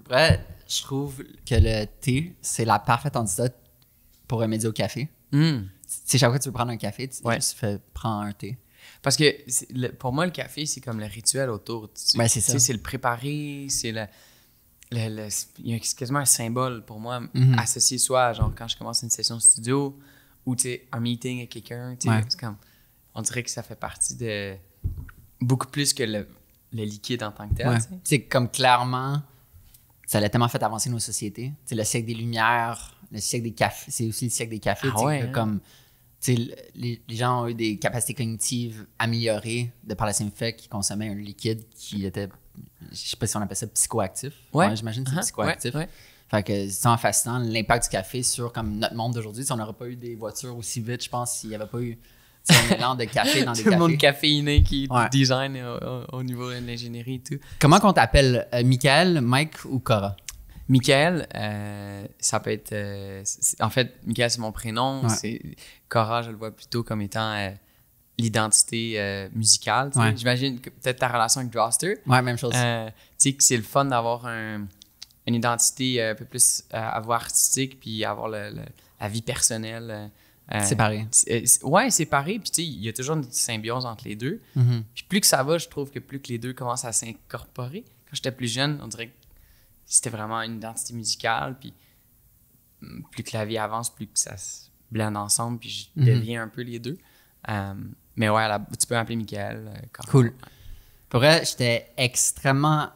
Après, je trouve que le thé, c'est la parfaite antidote pour remédier au café. Hmm. chaque fois que tu veux prendre un café, tu, prends un thé. Parce que pour moi, le café, c'est comme le rituel autour. Tu, c'est le préparer, c'est le. il y a quasiment un symbole pour moi mhm. associé soit, genre quand je commence une session studio ou un meeting avec quelqu'un. comme On dirait que ça fait partie de. Beaucoup plus que le, liquide en tant que tel. C'est comme clairement ça l'a tellement fait avancer nos sociétés. C'est le siècle des Lumières, le siècle des cafés, c'est aussi le siècle des cafés. Comme les, gens ont eu des capacités cognitives améliorées de par la simple fait qu'ils consommaient un liquide qui était, je sais pas si on appelle ça psychoactif. Ouais. J'imagine que c'est uh-huh. psychoactif. fait que c'est fascinant l'impact du café sur comme notre monde d'aujourd'hui. Si on n'aurait pas eu des voitures aussi vite, je pense, s'il n'y avait pas eu un de café dans des cafés. le monde caféiné qui design euh, au, niveau de l'ingénierie et tout. Comment qu'on t'appelle euh, Michael, Mike ou Cora Michael, euh, ça peut être. en fait, Michael, c'est mon prénom. Cora, je le vois plutôt comme étant l'identité musicale. J'imagine peut-être ta relation avec Droster. Ouais, même chose. tu sais, que c'est le fun d'avoir une identité un peu plus avoir artistique puis avoir la vie personnelle euh, c'est euh, séparé. ouais, séparé. Puis, tu sais, il y a toujours une symbiose entre les deux. Mhm. Puis, plus que ça va, je trouve que plus que les deux commencent à s'incorporer. Quand j'étais plus jeune, on dirait que c'était vraiment une identité musicale. Puis, mm, plus que la vie avance, plus que ça se blende ensemble. Puis, je mhm. deviens un peu les deux. Euh, mais ouais, tu peux m'appeler Michael. cool. Pour vrai, j'étais extrêmement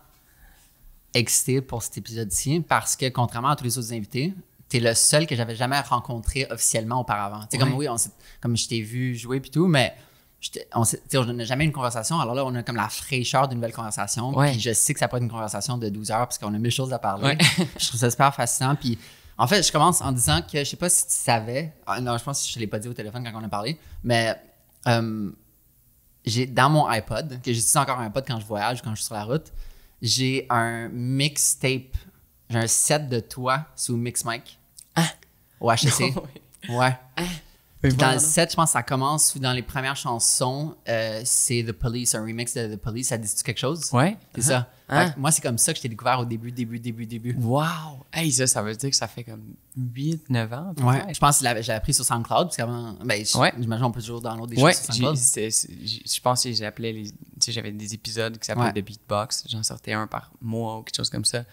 excité pour cet épisode-ci parce que, contrairement à tous les autres invités, t'es le seul que j'avais jamais rencontré officiellement auparavant. c'est comme oui, comme je t'ai vu jouer puis tout, mais on, n'a jamais une conversation. Alors là, on a comme la fraîcheur d'une nouvelle conversation. Puis je sais que ça peut être une conversation de 12 heures parce qu'on a mille choses à parler. je trouve ça super fascinant. Puis en fait, je commence en disant que je sais pas si tu savais. Ah, non, je pense que je te l'ai pas dit au téléphone quand on a parlé, mais euh, j'ai dans mon iPod, que j'utilise encore un iPod quand je voyage, quand je suis sur la route, j'ai un mixtape, j'ai un set de toi sous Mix Hein? ouais Au HEC. Hein? ouais. dans le set, je pense que ça commence dans les premières chansons, euh, c'est The Police, un remix de The Police. Ça dit quelque chose? Ouais. C'est ça. Hein? Moi, c'est comme ça que je t'ai découvert au début, début, début, début. waouh Hey, ça, ça veut dire que ça fait comme 8, 9 ans. Ouais. Je pense que j'ai appris sur SoundCloud. Parce qu'avant, ben, j'imagine qu'on peut toujours download des ouais. choses je pense que j'appelais Tu sais, j'avais des épisodes qui s'appelaient The Beatbox. J'en sortais un par mois ou quelque chose comme ça.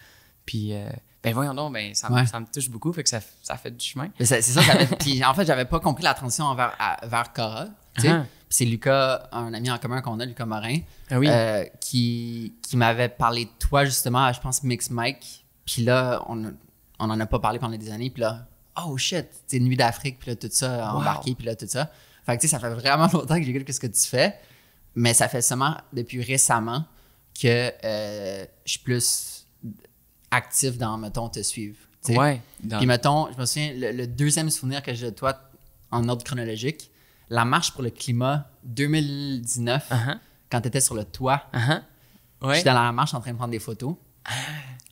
Puis. Euh, ben voyons donc, ben ça, me touche beaucoup, fait que ça, fait du chemin. C'est ça, puis en fait, j'avais pas compris la transition envers, vers Cora, tu ah. C'est Lucas, un ami en commun qu'on a, Lucas Morin, ah euh, qui, qui m'avait parlé de toi justement je pense, Mix Mike. Puis là, on, on en a pas parlé pendant des années. Puis là, oh shit, c'est Nuit d'Afrique, puis là, tout ça, embarqué, puis là, tout ça. Fait que tu sais, ça fait vraiment longtemps que j'écoute ce que tu fais. Mais ça fait seulement depuis récemment que euh, je suis plus actif dans, mettons, te suivre. Ouais. mettons, je me souviens, le, deuxième souvenir que j'ai de toi en ordre chronologique, la marche pour le climat 2019, uh-huh. quand tu étais sur le toit. Uh-huh. Je suis dans la marche en train de prendre des photos. Ah,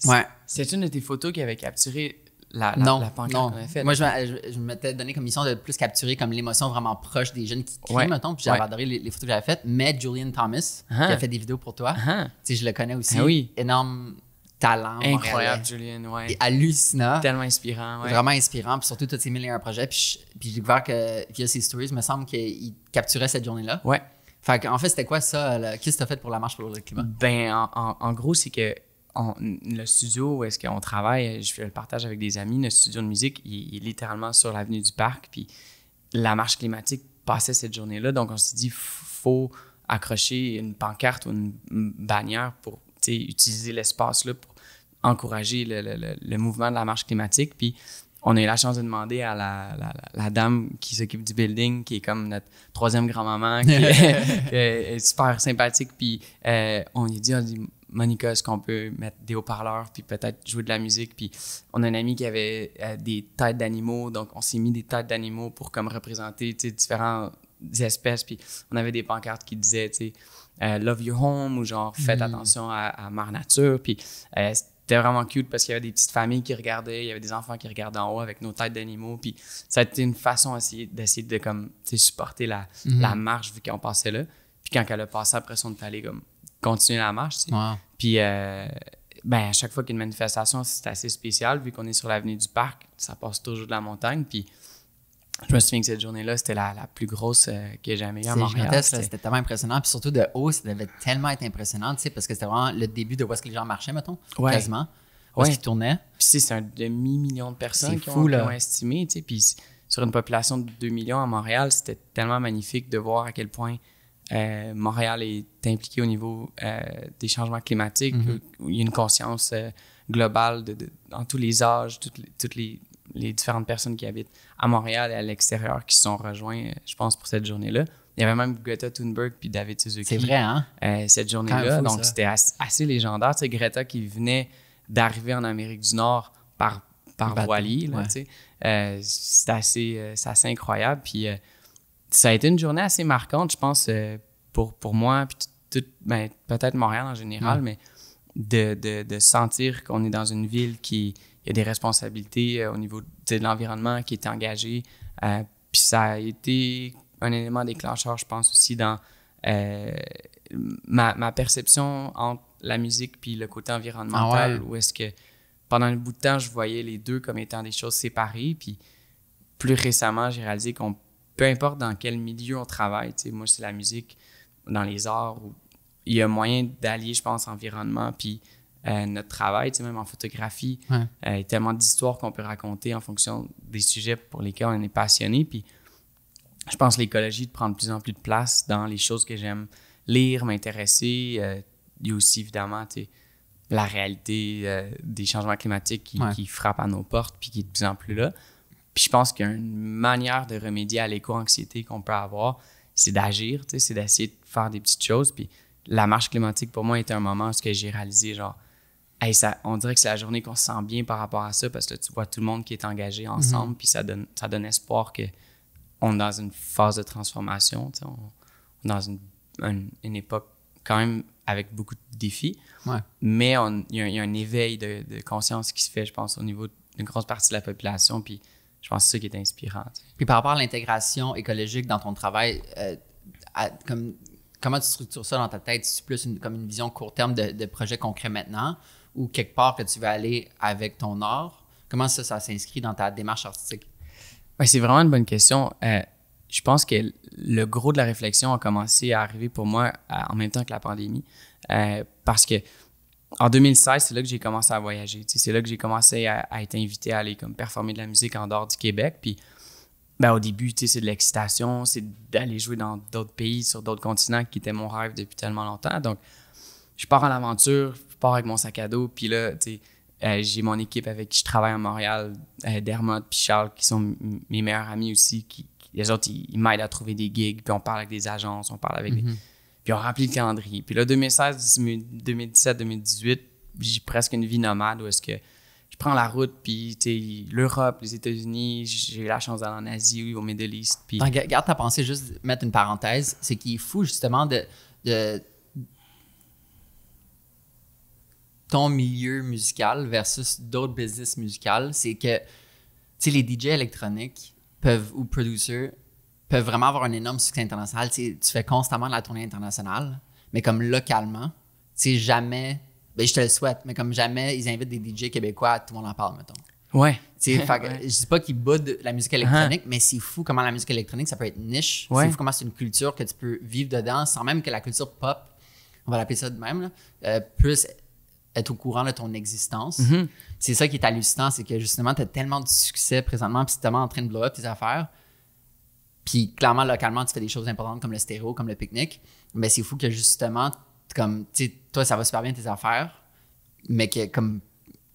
ouais. C'est une de tes photos qui avait capturé la, la, pancarte non. Moi, je, je, m'étais donné comme mission de plus capturer comme l'émotion vraiment proche des jeunes qui crient, mettons. Puis j'avais adoré les, photos que j'avais faites. Mais Julian Thomas, qui a uh-huh. fait des vidéos pour toi, je le connais aussi. Ah oui. Énorme talent. Incroyable, Julien, ouais. Et hallucinant. Tellement inspirant, Vraiment inspirant, puis surtout tu ces tes un projets. Puis, puis j'ai découvert que via ses stories, il me semble qu'il capturait cette journée-là. Ouais. Fait en fait, c'était quoi ça? Qu'est-ce que tu as fait pour la marche pour le climat? Ben, en, gros, c'est que le studio où est-ce qu'on travaille, je fais le partage avec des amis, le studio de musique, il, est littéralement sur l'avenue du parc. Puis la marche climatique passait cette journée-là. Donc, on s'est dit, faut accrocher une pancarte ou une bannière pour utiliser l'espace-là pour encourager le, mouvement de la marche climatique. Puis on a eu la chance de demander à la, dame qui s'occupe du building, qui est comme notre troisième grand-maman, qui, est super sympathique. Puis euh, on lui dit, on dit, Monica, est-ce qu'on peut mettre des haut-parleurs, puis peut-être jouer de la musique? Puis on a un ami qui avait euh, des têtes d'animaux, donc on s'est mis des têtes d'animaux pour comme représenter différentes espèces. Puis on avait des pancartes qui disaient, tu sais, euh, Love Your Home ou genre Faites mm. attention à, à nature. Puis c'était vraiment cute parce qu'il y avait des petites familles qui regardaient, il y avait des enfants qui regardaient en haut avec nos têtes d'animaux. Puis ça a été une façon d'essayer de comme, supporter mhm. la, marche vu qu'on passait là. Puis quand elle a passé, après, on est comme, continuer la marche. Puis euh, ben, à chaque fois qu'il y a une manifestation, c'est assez spécial vu qu'on est sur l'avenue du parc. Ça passe toujours de la montagne. Puis je me souviens que cette journée-là, c'était la, la, plus grosse euh, que j'ai jamais eue à Montréal. C'était tellement impressionnant. Puis surtout de haut, ça devait tellement être impressionnant, tu sais, parce que c'était vraiment le début de voir ce que les gens marchaient, mettons, quasiment. Où ce qu'ils tournaient. Puis c'est un demi-million de personnes qui, ont, estimé, tu sais, puis sur une population de 2 millions à Montréal, c'était tellement magnifique de voir à quel point euh, Montréal est impliqué au niveau euh, des changements climatiques. Mm-hmm. il y a une conscience globale de, dans tous les âges, toutes toutes les les différentes personnes qui habitent à Montréal et à l'extérieur qui se sont rejoints, euh, je pense, pour cette journée-là. Il y avait même Greta Thunberg puis David Suzuki. C'est vrai, hein? Euh, cette journée-là. Donc, c'était assez, légendaire. Tu Greta qui venait d'arriver en Amérique du Nord par, par voilier, là, euh, c'est assez, incroyable. Puis, ça a été une journée assez marquante, je pense, pour, pour moi, puis ben, peut-être Montréal en général, mais de sentir qu'on est dans une ville qui il y a des responsabilités euh, au niveau de l'environnement qui est engagé. Euh, puis ça a été un élément déclencheur, je pense, aussi dans euh, ma, perception entre la musique puis le côté environnemental, ah où est-ce que pendant un bout de temps, je voyais les deux comme étant des choses séparées. Puis plus récemment, j'ai réalisé qu'on, peu importe dans quel milieu on travaille, moi, c'est la musique, dans les arts, où il y a moyen d'allier, je pense, environnement puis euh, notre travail, même en photographie, euh, il y a tellement d'histoires qu'on peut raconter en fonction des sujets pour lesquels on est passionné. Puis je pense que l'écologie de prendre de plus en plus de place dans les choses que j'aime lire, m'intéresser. Euh, il y a aussi évidemment la réalité des changements climatiques qui, frappent à nos portes puis qui est de plus en plus là. Puis je pense qu'une manière de remédier à l'éco-anxiété qu'on peut avoir, c'est d'agir, c'est d'essayer de faire des petites choses. Puis la marche climatique, pour moi, était un moment où j'ai réalisé, genre, on dirait que c'est la journée qu'on se sent bien par rapport à ça parce que tu vois tout le monde qui est engagé ensemble, mhm. puis ça donne, ça donne espoir que on est dans une phase de transformation, on, dans une, une, époque quand même avec beaucoup de défis, mais il y, a un éveil de, conscience qui se fait, je pense, au niveau d'une grosse partie de la population, puis je pense que c'est ça qui est inspirant. Puis par rapport à l'intégration écologique dans ton travail, euh, comment tu structures ça dans ta tête? C'est plus comme une vision court terme de, de projet concret maintenant ou quelque part que tu veux aller avec ton art? Comment ça, ça s'inscrit dans ta démarche artistique? c'est vraiment une bonne question. Euh, je pense que le gros de la réflexion a commencé à arriver pour moi en même temps que la pandémie. Euh, parce que en 2016, c'est là que j'ai commencé à voyager. c'est là que j'ai commencé à, être invité à aller comme performer de la musique en dehors du Québec. Puis ben, au début, c'est de l'excitation, c'est d'aller jouer dans d'autres pays, sur d'autres continents, qui était mon rêve depuis tellement longtemps. Donc, je pars en aventure, pars avec mon sac à dos, puis là, euh, j'ai mon équipe avec qui je travaille à Montréal, euh, Dermot puis Charles, qui sont mes meilleurs amis aussi. Qui, les autres, ils, m'aident à trouver des gigs, puis on parle avec des agences, on parle avec des... Mhm. Puis on remplit le calendrier. Puis là, 2016, 2017, 2018, j'ai presque une vie nomade où est-ce que je prends la route, puis l'Europe, les États-Unis, j'ai eu la chance d'aller en Asie, ou au Middle East. Puis... Regarde garde ta pensée, juste mettre une parenthèse. C'est qu'il est fou, justement, de ton milieu musical versus d'autres business musicales, c'est que, les DJ électroniques peuvent, ou producers peuvent vraiment avoir un énorme succès international. tu fais constamment de la tournée internationale, mais comme localement, tu sais, jamais, ben, je te le souhaite, mais comme jamais, ils invitent des DJ québécois, tout le monde en parle, mettons. Ouais. Je ne Je dis pas qu'ils boudent la musique uh-huh. électronique, mais c'est fou comment la musique électronique, ça peut être niche. C'est fou comment c'est une culture que tu peux vivre dedans sans même que la culture pop, on va l'appeler ça de même, là, euh, être au courant de ton existence. Mhm. C'est ça qui est hallucinant, c'est que justement, tu as tellement de succès présentement, puis tu tellement en train de blow up tes affaires. Puis clairement, localement, tu fais des choses importantes comme le stéréo, comme le pique-nique. Mais c'est fou que justement, comme, tu toi, ça va super bien tes affaires, mais que comme,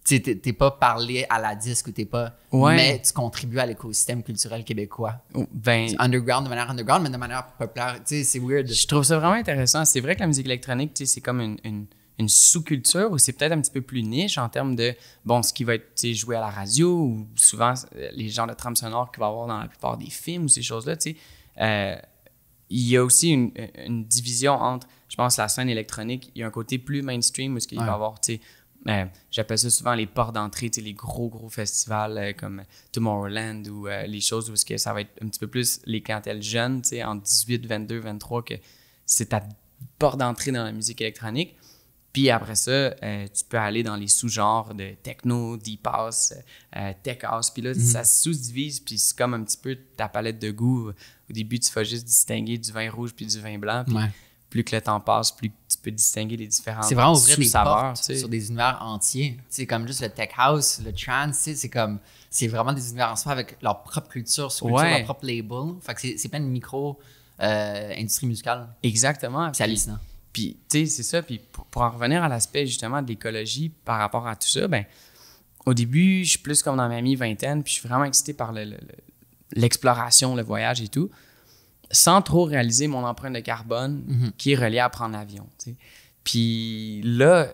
tu t'es pas parlé à la disque ou t'es pas. Ouais. Mais tu contribues à l'écosystème culturel québécois. Ben. Underground de manière underground, mais de manière populaire. Tu sais, c'est weird. Je trouve ça vraiment intéressant. C'est vrai que la musique électronique, tu sais, c'est comme une une sous-culture ou c'est peut-être un petit peu plus niche en termes de, bon, ce qui va être joué à la radio ou souvent euh, les genres de trame sonores qu'il va y avoir dans la plupart des films ou ces choses-là, tu euh, il y a aussi une, division entre, je pense, la scène électronique, il y a un côté plus mainstream où ce qu'il va y avoir, tu sais, euh, j'appelle ça souvent les portes d'entrée, les gros, gros festivals comme Tomorrowland ou les choses où que ça va être un petit peu plus les cantelles jeunes, en 18, 22, 23, que c'est ta porte d'entrée dans la musique électronique. Puis après ça, euh, tu peux aller dans les sous-genres de techno, deep house, euh, tech house. Puis là, mhm. ça se sous-divise. Puis c'est comme un petit peu ta palette de goût. Au début, tu vas juste distinguer du vin rouge puis du vin blanc. Puis plus que le temps passe, plus tu peux distinguer les différents C'est vraiment ouvrir des portes sur des univers entiers. C'est comme juste le tech house, le trance, c'est comme... C'est vraiment des univers en soi avec leur propre culture, leur propre label. Fait que c'est plein de micro... Euh, industrie musicale. Exactement. C'est hallucinant. Puis, tu sais, c'est ça. Puis, pour, en revenir à l'aspect justement de l'écologie par rapport à tout ça, ben, au début, je suis plus comme dans ma mi-vingtaine, puis je suis vraiment excité par l'exploration, le, voyage et tout, sans trop réaliser mon empreinte de carbone mhm. qui est reliée à prendre l'avion. Puis là,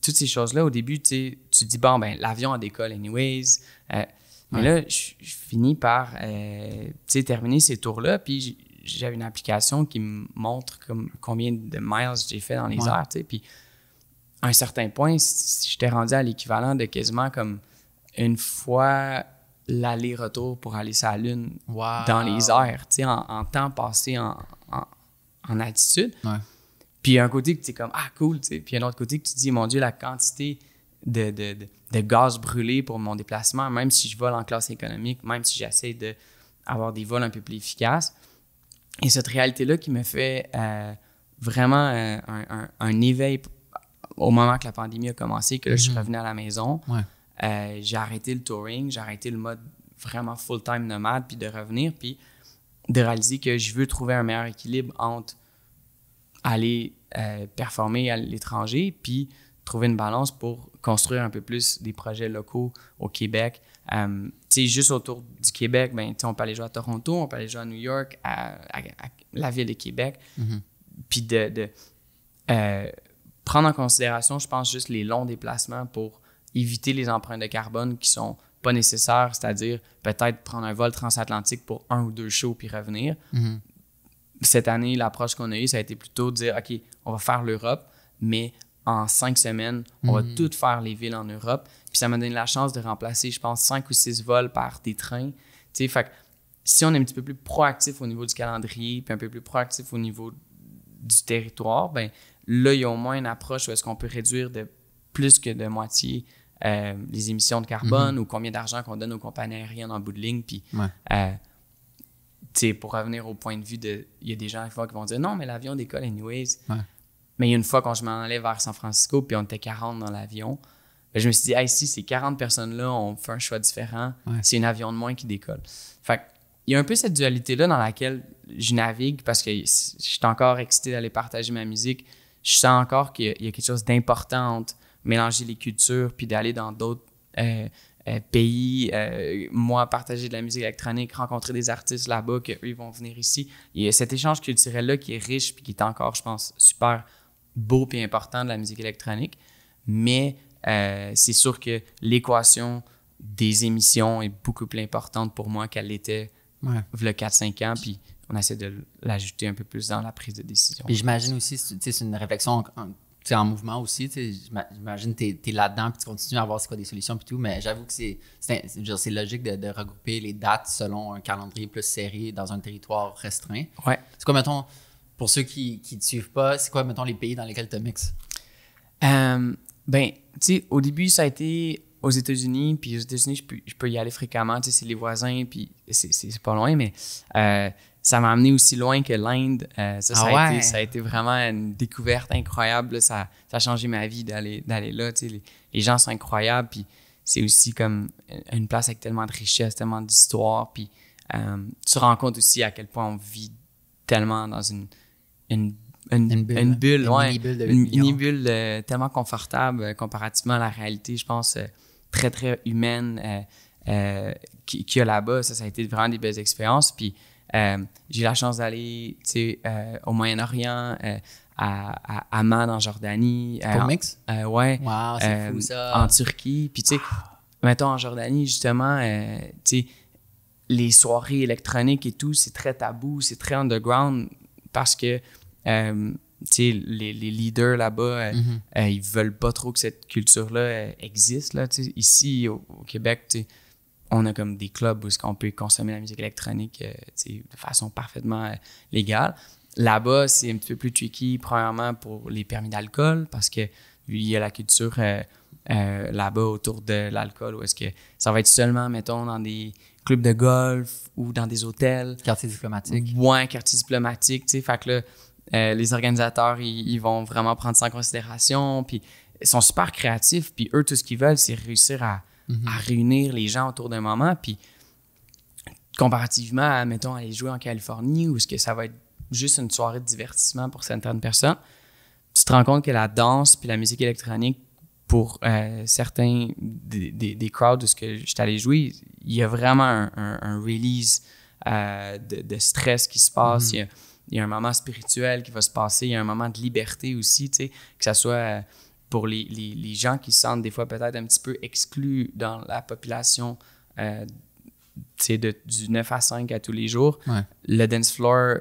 toutes ces choses-là, au début, tu te dis, bon, ben, l'avion décolle anyways. Euh, mais là, je, finis par euh, sais, terminer ces tours-là, puis j'avais une application qui me montre comme combien de miles j'ai fait dans les heures. puis à un certain point, j'étais rendu à l'équivalent de quasiment comme une fois l'aller-retour pour aller sur la Lune dans les airs, en, temps passé en, en, altitude. Puis un côté que tu es comme Ah, cool, Puis un autre côté que tu dis Mon Dieu, la quantité de, gaz brûlé pour mon déplacement, même si je vole en classe économique, même si j'essaie d'avoir des vols un peu plus efficaces, et cette réalité-là qui me fait euh, vraiment euh, un, éveil au moment que la pandémie a commencé, que je suis mhm. revenu à la maison. Euh, j'ai arrêté le touring, j'ai arrêté le mode vraiment full-time nomade, puis de revenir, puis de réaliser que je veux trouver un meilleur équilibre entre aller performer à l'étranger, puis trouver une balance pour construire un peu plus des projets locaux au Québec c'est juste autour du Québec, ben, on peut aller jouer à Toronto, on peut aller jouer à New York, à, la ville de Québec. Mhm. Puis de, euh, prendre en considération, je pense, juste les longs déplacements pour éviter les empreintes de carbone qui sont pas nécessaires, c'est-à-dire peut-être prendre un vol transatlantique pour un ou deux shows puis revenir. Mhm. Cette année, l'approche qu'on a eue, ça a été plutôt de dire, OK, on va faire l'Europe, mais en cinq semaines, on va mhm. toutes faire les villes en Europe. Puis ça m'a donné la chance de remplacer, je pense, cinq ou six vols par des trains. Tu sais, fait si on est un petit peu plus proactif au niveau du calendrier, puis un peu plus proactif au niveau du territoire, ben là, il y a au moins une approche où est-ce qu'on peut réduire de plus que de moitié euh, les émissions de carbone mhm. ou combien d'argent qu'on donne aux compagnies aériennes en bout de ligne. Puis, euh, tu pour revenir au point de vue de. Il y a des gens fois, qui vont dire non, mais l'avion décolle anyways. Ouais. Mais une fois, quand je m'en allais vers San Francisco, puis on était 40 dans l'avion, ben, je me suis dit, Ah si ces 40 personnes-là ont fait un choix différent, c'est un avion de moins qui décolle. Fait il y a un peu cette dualité-là dans laquelle je navigue parce que je suis encore excité d'aller partager ma musique. Je sens encore qu'il y, a quelque chose d'important mélanger les cultures puis d'aller dans d'autres euh, euh, pays. Euh, moi, partager de la musique électronique, rencontrer des artistes là-bas qu'eux, ils vont venir ici. Il y a cet échange culturel-là qui est riche puis qui est encore, je pense, super beau puis important de la musique électronique. Mais euh, c'est sûr que l'équation des émissions est beaucoup plus importante pour moi qu'elle l'était ouais. le 4-5 ans. Puis on essaie de l'ajouter un peu plus dans la prise de décision. j'imagine aussi, c'est une réflexion en, en, mouvement aussi. J'imagine que tu es, là-dedans puis tu continues à voir c'est quoi des solutions puis tout. Mais j'avoue que c'est logique de, regrouper les dates selon un calendrier plus serré dans un territoire restreint. Ouais. C'est quoi, mettons, pour ceux qui ne te suivent pas, c'est quoi, mettons, les pays dans lesquels tu mixes? Euh, ben, tu sais, au début, ça a été aux États-Unis, puis aux États-Unis, je peux, y aller fréquemment, tu sais, c'est les voisins, puis c'est pas loin, mais euh, ça m'a amené aussi loin que l'Inde. Euh, ça, ça, a ah été, ça a été vraiment une découverte incroyable. Ça, ça a changé ma vie d'aller là. Tu sais, les, gens sont incroyables, puis c'est aussi comme une place avec tellement de richesse, tellement d'histoire, puis euh, tu te rends compte aussi à quel point on vit tellement dans une, une une, bulle, mini -bulle euh, tellement confortable euh, comparativement à la réalité, je pense, euh, très, très humaine qu'il y a là-bas. Ça, ça a été vraiment des belles expériences. Puis j'ai eu la chance d'aller au Moyen-Orient, à, à Amman, en Jordanie. Pour mix? ouais. Wow, c'est fou ça. En Turquie. Puis, tu sais, maintenant mettons en Jordanie, justement, tu sais, les soirées électroniques et tout, c'est très tabou, c'est très underground parce que euh, les, les, leaders là-bas, euh, mhm. euh, ils veulent pas trop que cette culture-là existe. Là, Ici, au, Québec, on a comme des clubs où on peut consommer la musique électronique de façon parfaitement légale. Là-bas, c'est un petit peu plus tricky, premièrement pour les permis d'alcool, parce que il y a la culture là-bas autour de l'alcool, où est-ce que ça va être seulement, mettons, dans des clubs de golf ou dans des hôtels. Quartier diplomatique. Ouais, quartier diplomatique, tu sais. Fait que là, euh, les organisateurs, ils, vont vraiment prendre ça en considération. Puis ils sont super créatifs. Puis eux, tout ce qu'ils veulent, c'est réussir à, mhm. réunir les gens autour d'un moment. Puis comparativement à, mettons, aller jouer en Californie où ce que ça va être juste une soirée de divertissement pour certaines personnes, tu te rends compte que la danse puis la musique électronique, pour euh, certains des, crowds de ce que j'étais allé jouer, il y a vraiment un, release euh, de, stress qui se passe. Mhm. il y a, il y a un moment spirituel qui va se passer, il y a un moment de liberté aussi, tu sais, que ce soit euh, pour les, les, les, gens qui se sentent des fois peut-être un petit peu exclus dans la population euh, de, du 9 à 5 à tous les jours. Le dance floor,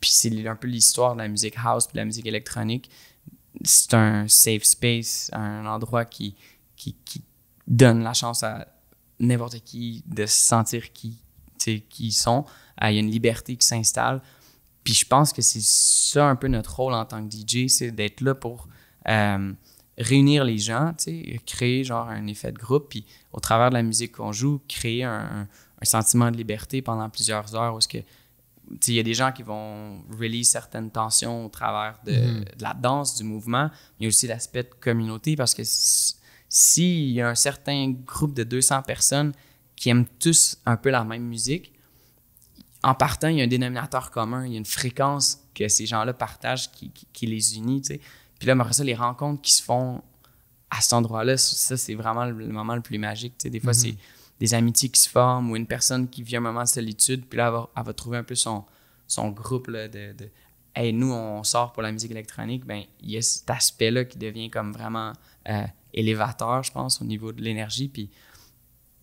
puis c'est un peu l'histoire de la musique house puis de la musique électronique. C'est un safe space, un endroit qui, qui, qui donne la chance à n'importe qui de se sentir qui, qui ils sont. Euh, il y a une liberté qui s'installe. Puis je pense que c'est ça un peu notre rôle en tant que DJ, c'est d'être là pour euh, réunir les gens, créer genre un effet de groupe, puis au travers de la musique qu'on joue, créer un, sentiment de liberté pendant plusieurs heures que il y a des gens qui vont relier certaines tensions au travers de, mm-hmm. la danse, du mouvement. Il y a aussi l'aspect de communauté parce que s'il y a un certain groupe de 200 personnes qui aiment tous un peu la même musique, en partant, il y a un dénominateur commun, il y a une fréquence que ces gens-là partagent qui, les unit. Puis là, après ça, les rencontres qui se font à cet endroit-là, ça, c'est vraiment le, moment le plus magique. Des fois, mhm. c'est des amitiés qui se forment ou une personne qui vit un moment de solitude, puis là, elle va, trouver un peu son, son groupe là, de, Hey, nous, on sort pour la musique électronique, ben, il y a cet aspect-là qui devient comme vraiment euh, élévateur, je pense, au niveau de l'énergie. Puis,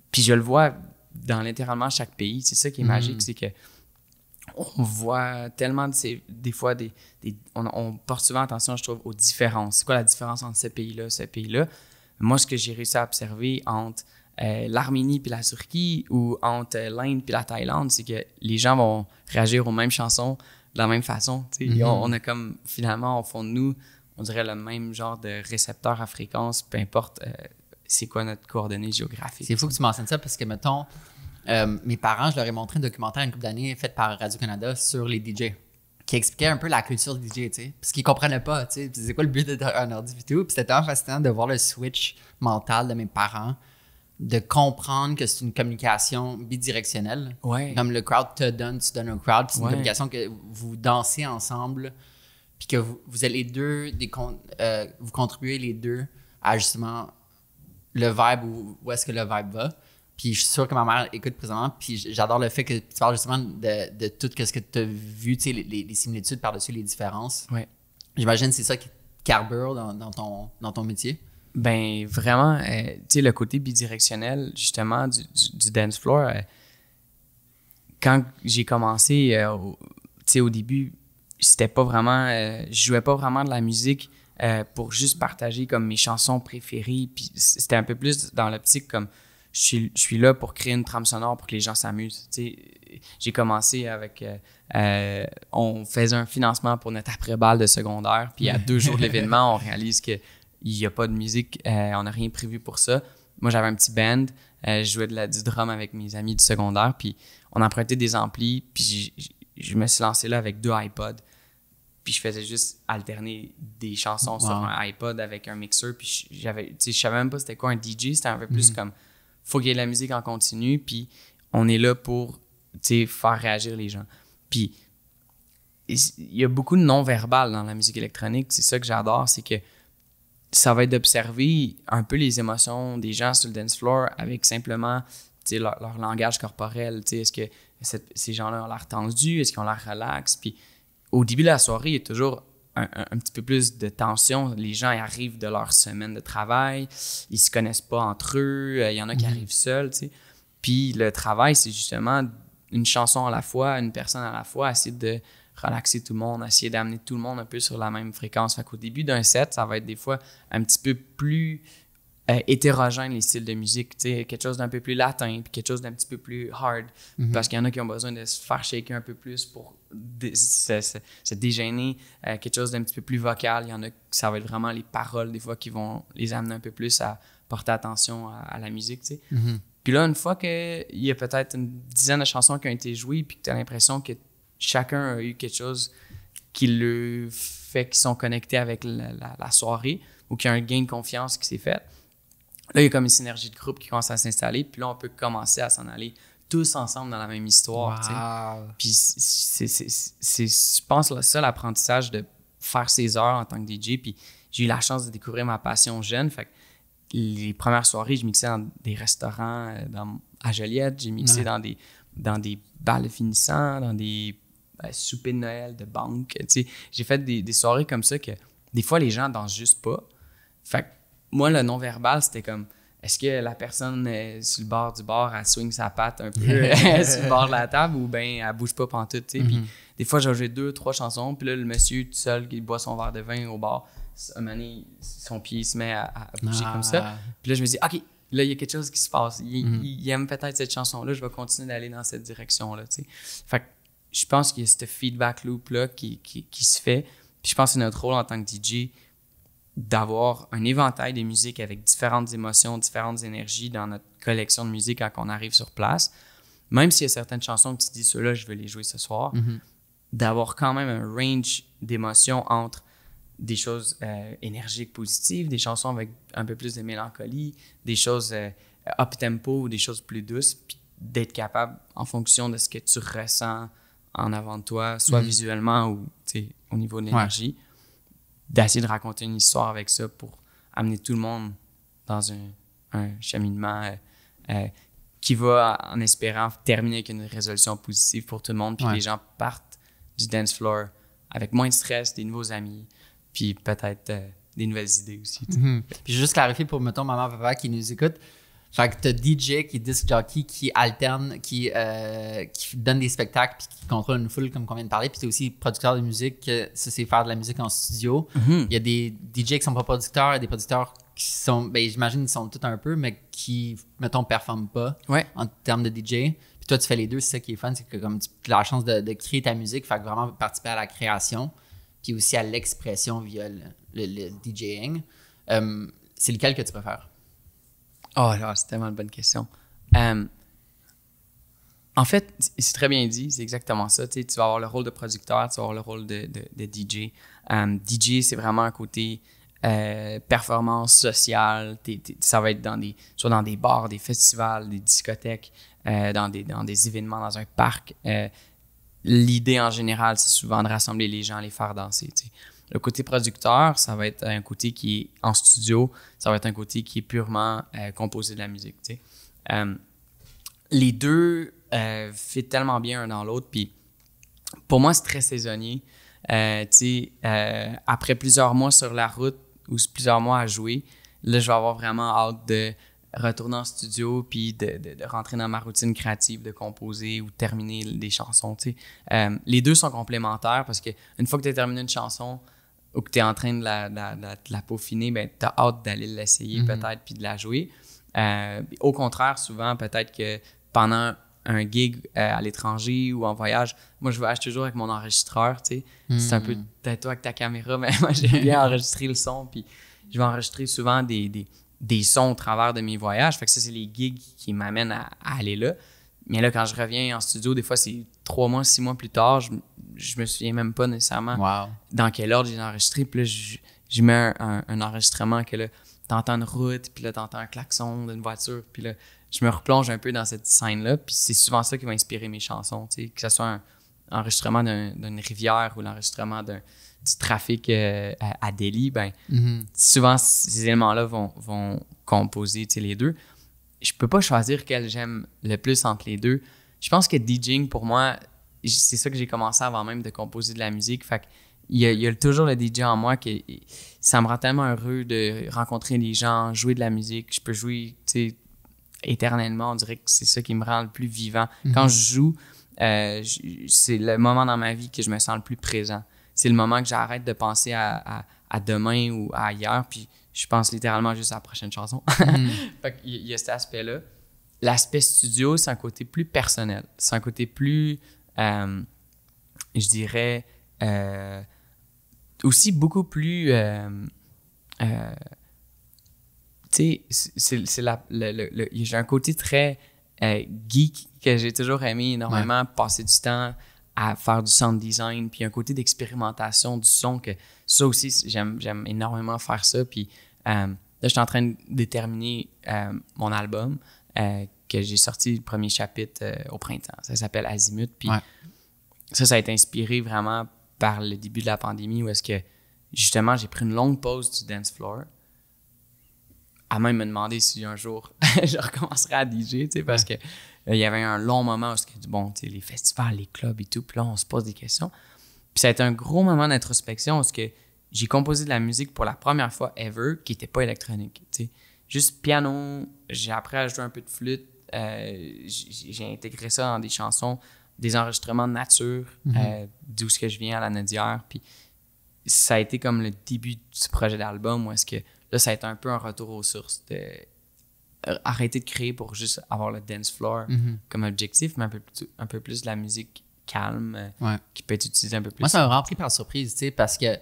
puis je le vois dans littéralement chaque pays. C'est ça qui est mhm. magique, c'est que on voit tellement des fois des, on, porte souvent attention, je trouve, aux différences. C'est quoi la différence entre ce pays-là, ce pays-là Moi, ce que j'ai réussi à observer entre euh, l'Arménie puis la Turquie ou entre euh, l'Inde puis la Thaïlande, c'est que les gens vont réagir aux mêmes chansons de la même façon. Mm-hmm. on, a comme finalement au fond de nous, on dirait le même genre de récepteur à fréquence, peu importe. Euh, c'est quoi notre coordonnée géographique. C'est fou que tu mentionnes ça parce que, mettons, euh, mes parents, je leur ai montré un documentaire une couple d'années fait par Radio-Canada sur les DJ qui expliquait un peu la culture des DJ, tu sais, parce qu'ils comprenaient pas, tu sais, c'est quoi le but d'un ordi et tout. Puis c'était tellement fascinant de voir le switch mental de mes parents, de comprendre que c'est une communication bidirectionnelle. Comme le crowd te donne, tu donnes au crowd, c'est une communication que vous dansez ensemble, puis que vous, vous deux, euh, vous contribuez les deux à justement le vibe ou où est-ce que le vibe va. Puis je suis sûr que ma mère écoute présentement. Puis j'adore le fait que tu parles justement de, tout ce que tu as vu, tu sais, les, similitudes par-dessus les différences. Ouais. J'imagine que c'est ça qui carbure dans, ton, dans ton métier. Ben vraiment, euh, tu sais, le côté bidirectionnel, justement, du, du, dance floor, euh, quand j'ai commencé, euh, tu sais, au début, c'était pas vraiment, je jouais pas vraiment de la musique pour juste partager comme mes chansons préférées. Puis c'était un peu plus dans l'optique comme je suis, là pour créer une trame sonore pour que les gens s'amusent. J'ai commencé avec. Euh, euh, on faisait un financement pour notre après-balle de secondaire, puis à deux jours de l'événement, on réalise qu'il n'y a pas de musique, euh, on n'a rien prévu pour ça. Moi, j'avais un petit band, je jouais de la, du drum avec mes amis du secondaire, puis on empruntait des amplis, puis je me suis lancé là avec deux iPods puis je faisais juste alterner des chansons sur un iPod avec un mixeur puis j'avais je savais même pas c'était quoi un DJ c'était un peu plus mm. comme faut qu'il y ait la musique en continu, puis on est là pour faire réagir les gens. Puis il y a beaucoup de non-verbal dans la musique électronique, c'est ça que j'adore, c'est que ça va être d'observer un peu les émotions des gens sur le dance floor avec simplement leur, leur, langage corporel. Est-ce que ces gens-là ont l'air tendus? Est-ce qu'ils ont l'air relax? Puis au début de la soirée, il y a toujours un, petit peu plus de tension. Les gens arrivent de leur semaine de travail, ils se connaissent pas entre eux, euh, il y en a qui mhm. arrivent seuls, tu sais. Puis le travail, c'est justement une chanson à la fois, une personne à la fois, essayer de relaxer tout le monde, essayer d'amener tout le monde un peu sur la même fréquence. Fait qu'au début d'un set, ça va être des fois un petit peu plus euh, hétérogène les styles de musique, tu sais, quelque chose d'un peu plus latin, puis quelque chose d'un petit peu plus hard, mhm. parce qu'il y en a qui ont besoin de se faire shaker un peu plus pour se, déjeuner euh, quelque chose d'un petit peu plus vocal. Il y en a ça va être vraiment les paroles des fois qui vont les amener un peu plus à porter attention à, la musique. Mm-hmm. Puis là, une fois qu'il y a peut-être une dizaine de chansons qui ont été jouées, puis que tu as l'impression que chacun a eu quelque chose qui le fait qu'ils sont connectés avec la soirée ou qu'il y a un gain de confiance qui s'est fait. Là, il y a comme une synergie de groupe qui commence à s'installer, puis là, on peut commencer à s'en aller tous ensemble dans la même histoire. Wow. Puis c'est, je pense, le seul apprentissage de faire ses heures en tant que DJ. Puis j'ai eu la chance de découvrir ma passion jeune. Fait que les premières soirées, je mixais dans des restaurants euh, à Joliette, j'ai mixé dans, des, dans des balles finissants, dans des ben, soupers de Noël, de banque. J'ai fait des, des, soirées comme ça que des fois les gens dansent juste pas. Fait que moi, le non-verbal, c'était comme est-ce que la personne euh, sur le bord du bord, elle swing sa patte un peu sur le bord de la table ou bien elle bouge pas pantoute, tu mhm. des fois, j'ai joué deux, trois chansons, puis là, le monsieur tout seul qui boit son verre de vin au bar, un son pied se met à, bouger ah. comme ça. Puis là, je me dis, OK, là, il y a quelque chose qui se passe. Il, mhm. aime peut-être cette chanson-là, je vais continuer d'aller dans cette direction-là, Fait que je pense qu'il y a ce feedback loop-là qui, se fait. Puis je pense que c'est notre rôle en tant que DJ, d'avoir un éventail de musiques avec différentes émotions, différentes énergies dans notre collection de musique quand on arrive sur place. Même s'il y a certaines chansons que tu dis, ceux je veux les jouer ce soir, mm-hmm. d'avoir quand même un range d'émotions entre des choses euh, énergiques, positives, des chansons avec un peu plus de mélancolie, des choses euh, up-tempo, des choses plus douces, puis d'être capable, en fonction de ce que tu ressens en avant de toi, soit mm-hmm. visuellement ou au niveau de l'énergie, d'essayer de raconter une histoire avec ça pour amener tout le monde dans un, cheminement euh, euh, qui va en espérant terminer avec une résolution positive pour tout le monde, puis les gens partent du dance floor avec moins de stress, des nouveaux amis, puis peut-être euh, des nouvelles idées aussi. Mhm. juste clarifier pour, mettons, maman, papa qui nous écoute, fait que t'as DJ qui est disc jockey, qui alterne, qui, euh, qui donne des spectacles, puis qui contrôle une foule, comme on vient de parler. Puis t'es aussi producteur de musique, ça c'est faire de la musique en studio. Mm-hmm. Il y a des DJ qui sont pas producteurs, et des producteurs qui sont, ben j'imagine ils sont tous un peu, mais qui, mettons, performent pas ouais. en termes de DJ. Puis toi tu fais les deux, c'est ça qui est fun, c'est que comme tu as la chance de, créer ta musique, fait que vraiment participer à la création, puis aussi à l'expression via le, le DJing. Euh, c'est lequel que tu préfères? Oh, c'est tellement une bonne question. en fait, c'est très bien dit, c'est exactement ça. Tu, vas avoir le rôle de producteur, tu vas avoir le rôle de, de, DJ. DJ, c'est vraiment un côté euh, performance sociale. ça va être dans des, soit dans des bars, des festivals, des discothèques, euh, dans, des, dans des événements, dans un parc. Euh, l'idée en général, c'est souvent de rassembler les gens, les faire danser. Tu sais. Le côté producteur, ça va être un côté qui est en studio, ça va être un côté qui est purement euh, composé de la musique. Euh, les deux euh, font tellement bien un dans l'autre. Puis pour moi, c'est très saisonnier. après plusieurs mois sur la route ou plusieurs mois à jouer, là, je vais avoir vraiment hâte de retourner en studio puis de, rentrer dans ma routine créative de composer ou terminer des chansons. les deux sont complémentaires parce qu'une fois que tu as terminé une chanson, ou que tu es en train de la, peaufiner, ben, tu as hâte d'aller l'essayer mhm. peut-être puis de la jouer. Euh, au contraire, souvent, peut-être que pendant un gig euh, à l'étranger ou en voyage, moi, je voyage toujours avec mon enregistreur, tu sais. C'est un peu mhm. peut toi avec ta caméra, mais moi, j'aime bien enregistrer le son. Puis je vais enregistrer souvent des, des, sons au travers de mes voyages. Fait que ça, c'est les gigs qui m'amènent à, aller là. Mais là, quand je reviens en studio, des fois, c'est trois mois, six mois plus tard, je, je me souviens même pas nécessairement dans quel ordre j'ai enregistré. Puis là, j'ai mets un, enregistrement que là, t'entends une route, puis là, t'entends un klaxon d'une voiture. Puis là, je me replonge un peu dans cette scène-là. Puis c'est souvent ça qui va inspirer mes chansons, tu sais, que ce soit un enregistrement d'une rivière ou l'enregistrement d'un du trafic euh, à, Delhi, ben, mm-hmm. souvent ces éléments-là vont, vont composer les deux. Je peux pas choisir quel j'aime le plus entre les deux. Je pense que DJing, pour moi, c'est ça que j'ai commencé avant même de composer de la musique. Fait il y, a, toujours le DJ en moi qui ça me rend tellement heureux de rencontrer les gens, jouer de la musique. Je peux jouer éternellement. On dirait que c'est ça qui me rend le plus vivant. Mhm. Quand je joue, euh, c'est le moment dans ma vie que je me sens le plus présent. C'est le moment que j'arrête de penser à, demain ou à ailleurs, puis je pense littéralement juste à la prochaine chanson. Mhm. fait il y a cet aspect-là. L'aspect studio, c'est un côté plus personnel. C'est un côté plus euh, je dirais, euh, aussi beaucoup plus... Euh, tu sais, c'est la... j'ai un côté très geek que j'ai toujours aimé énormément, passer du temps à faire du sound design, puis un côté d'expérimentation du son que ça aussi, j'aime, j'aime énormément faire ça. Puis là, je suis en train de déterminer mon album euh, que j'ai sorti le premier chapitre euh, au printemps. Ça s'appelle Azimut. Puis ça, ça a été inspiré vraiment par le début de la pandémie où est-ce que justement j'ai pris une longue pause du dance floor. À même me demander si un jour je recommencerai à DJ, tu parce que euh, il y avait un long moment où c'était bon, tu sais, les festivals, les clubs et tout. Puis là, on se pose des questions. Puis ça a été un gros moment d'introspection où que j'ai composé de la musique pour la première fois ever qui n'était pas électronique, Juste piano, j'ai appris à jouer un peu de flûte, euh, j'ai intégré ça dans des chansons, des enregistrements de nature, mhm. euh, d'où ce que je viens à la d'hier Puis ça a été comme le début du projet d'album où est-ce que là, ça a été un peu un retour aux sources de euh, arrêter de créer pour juste avoir le dance floor mhm. comme objectif, mais un peu, plus, un peu plus de la musique calme qui peut être utilisée un peu plus. Moi, ça m'a rempli par surprise, tu sais, parce que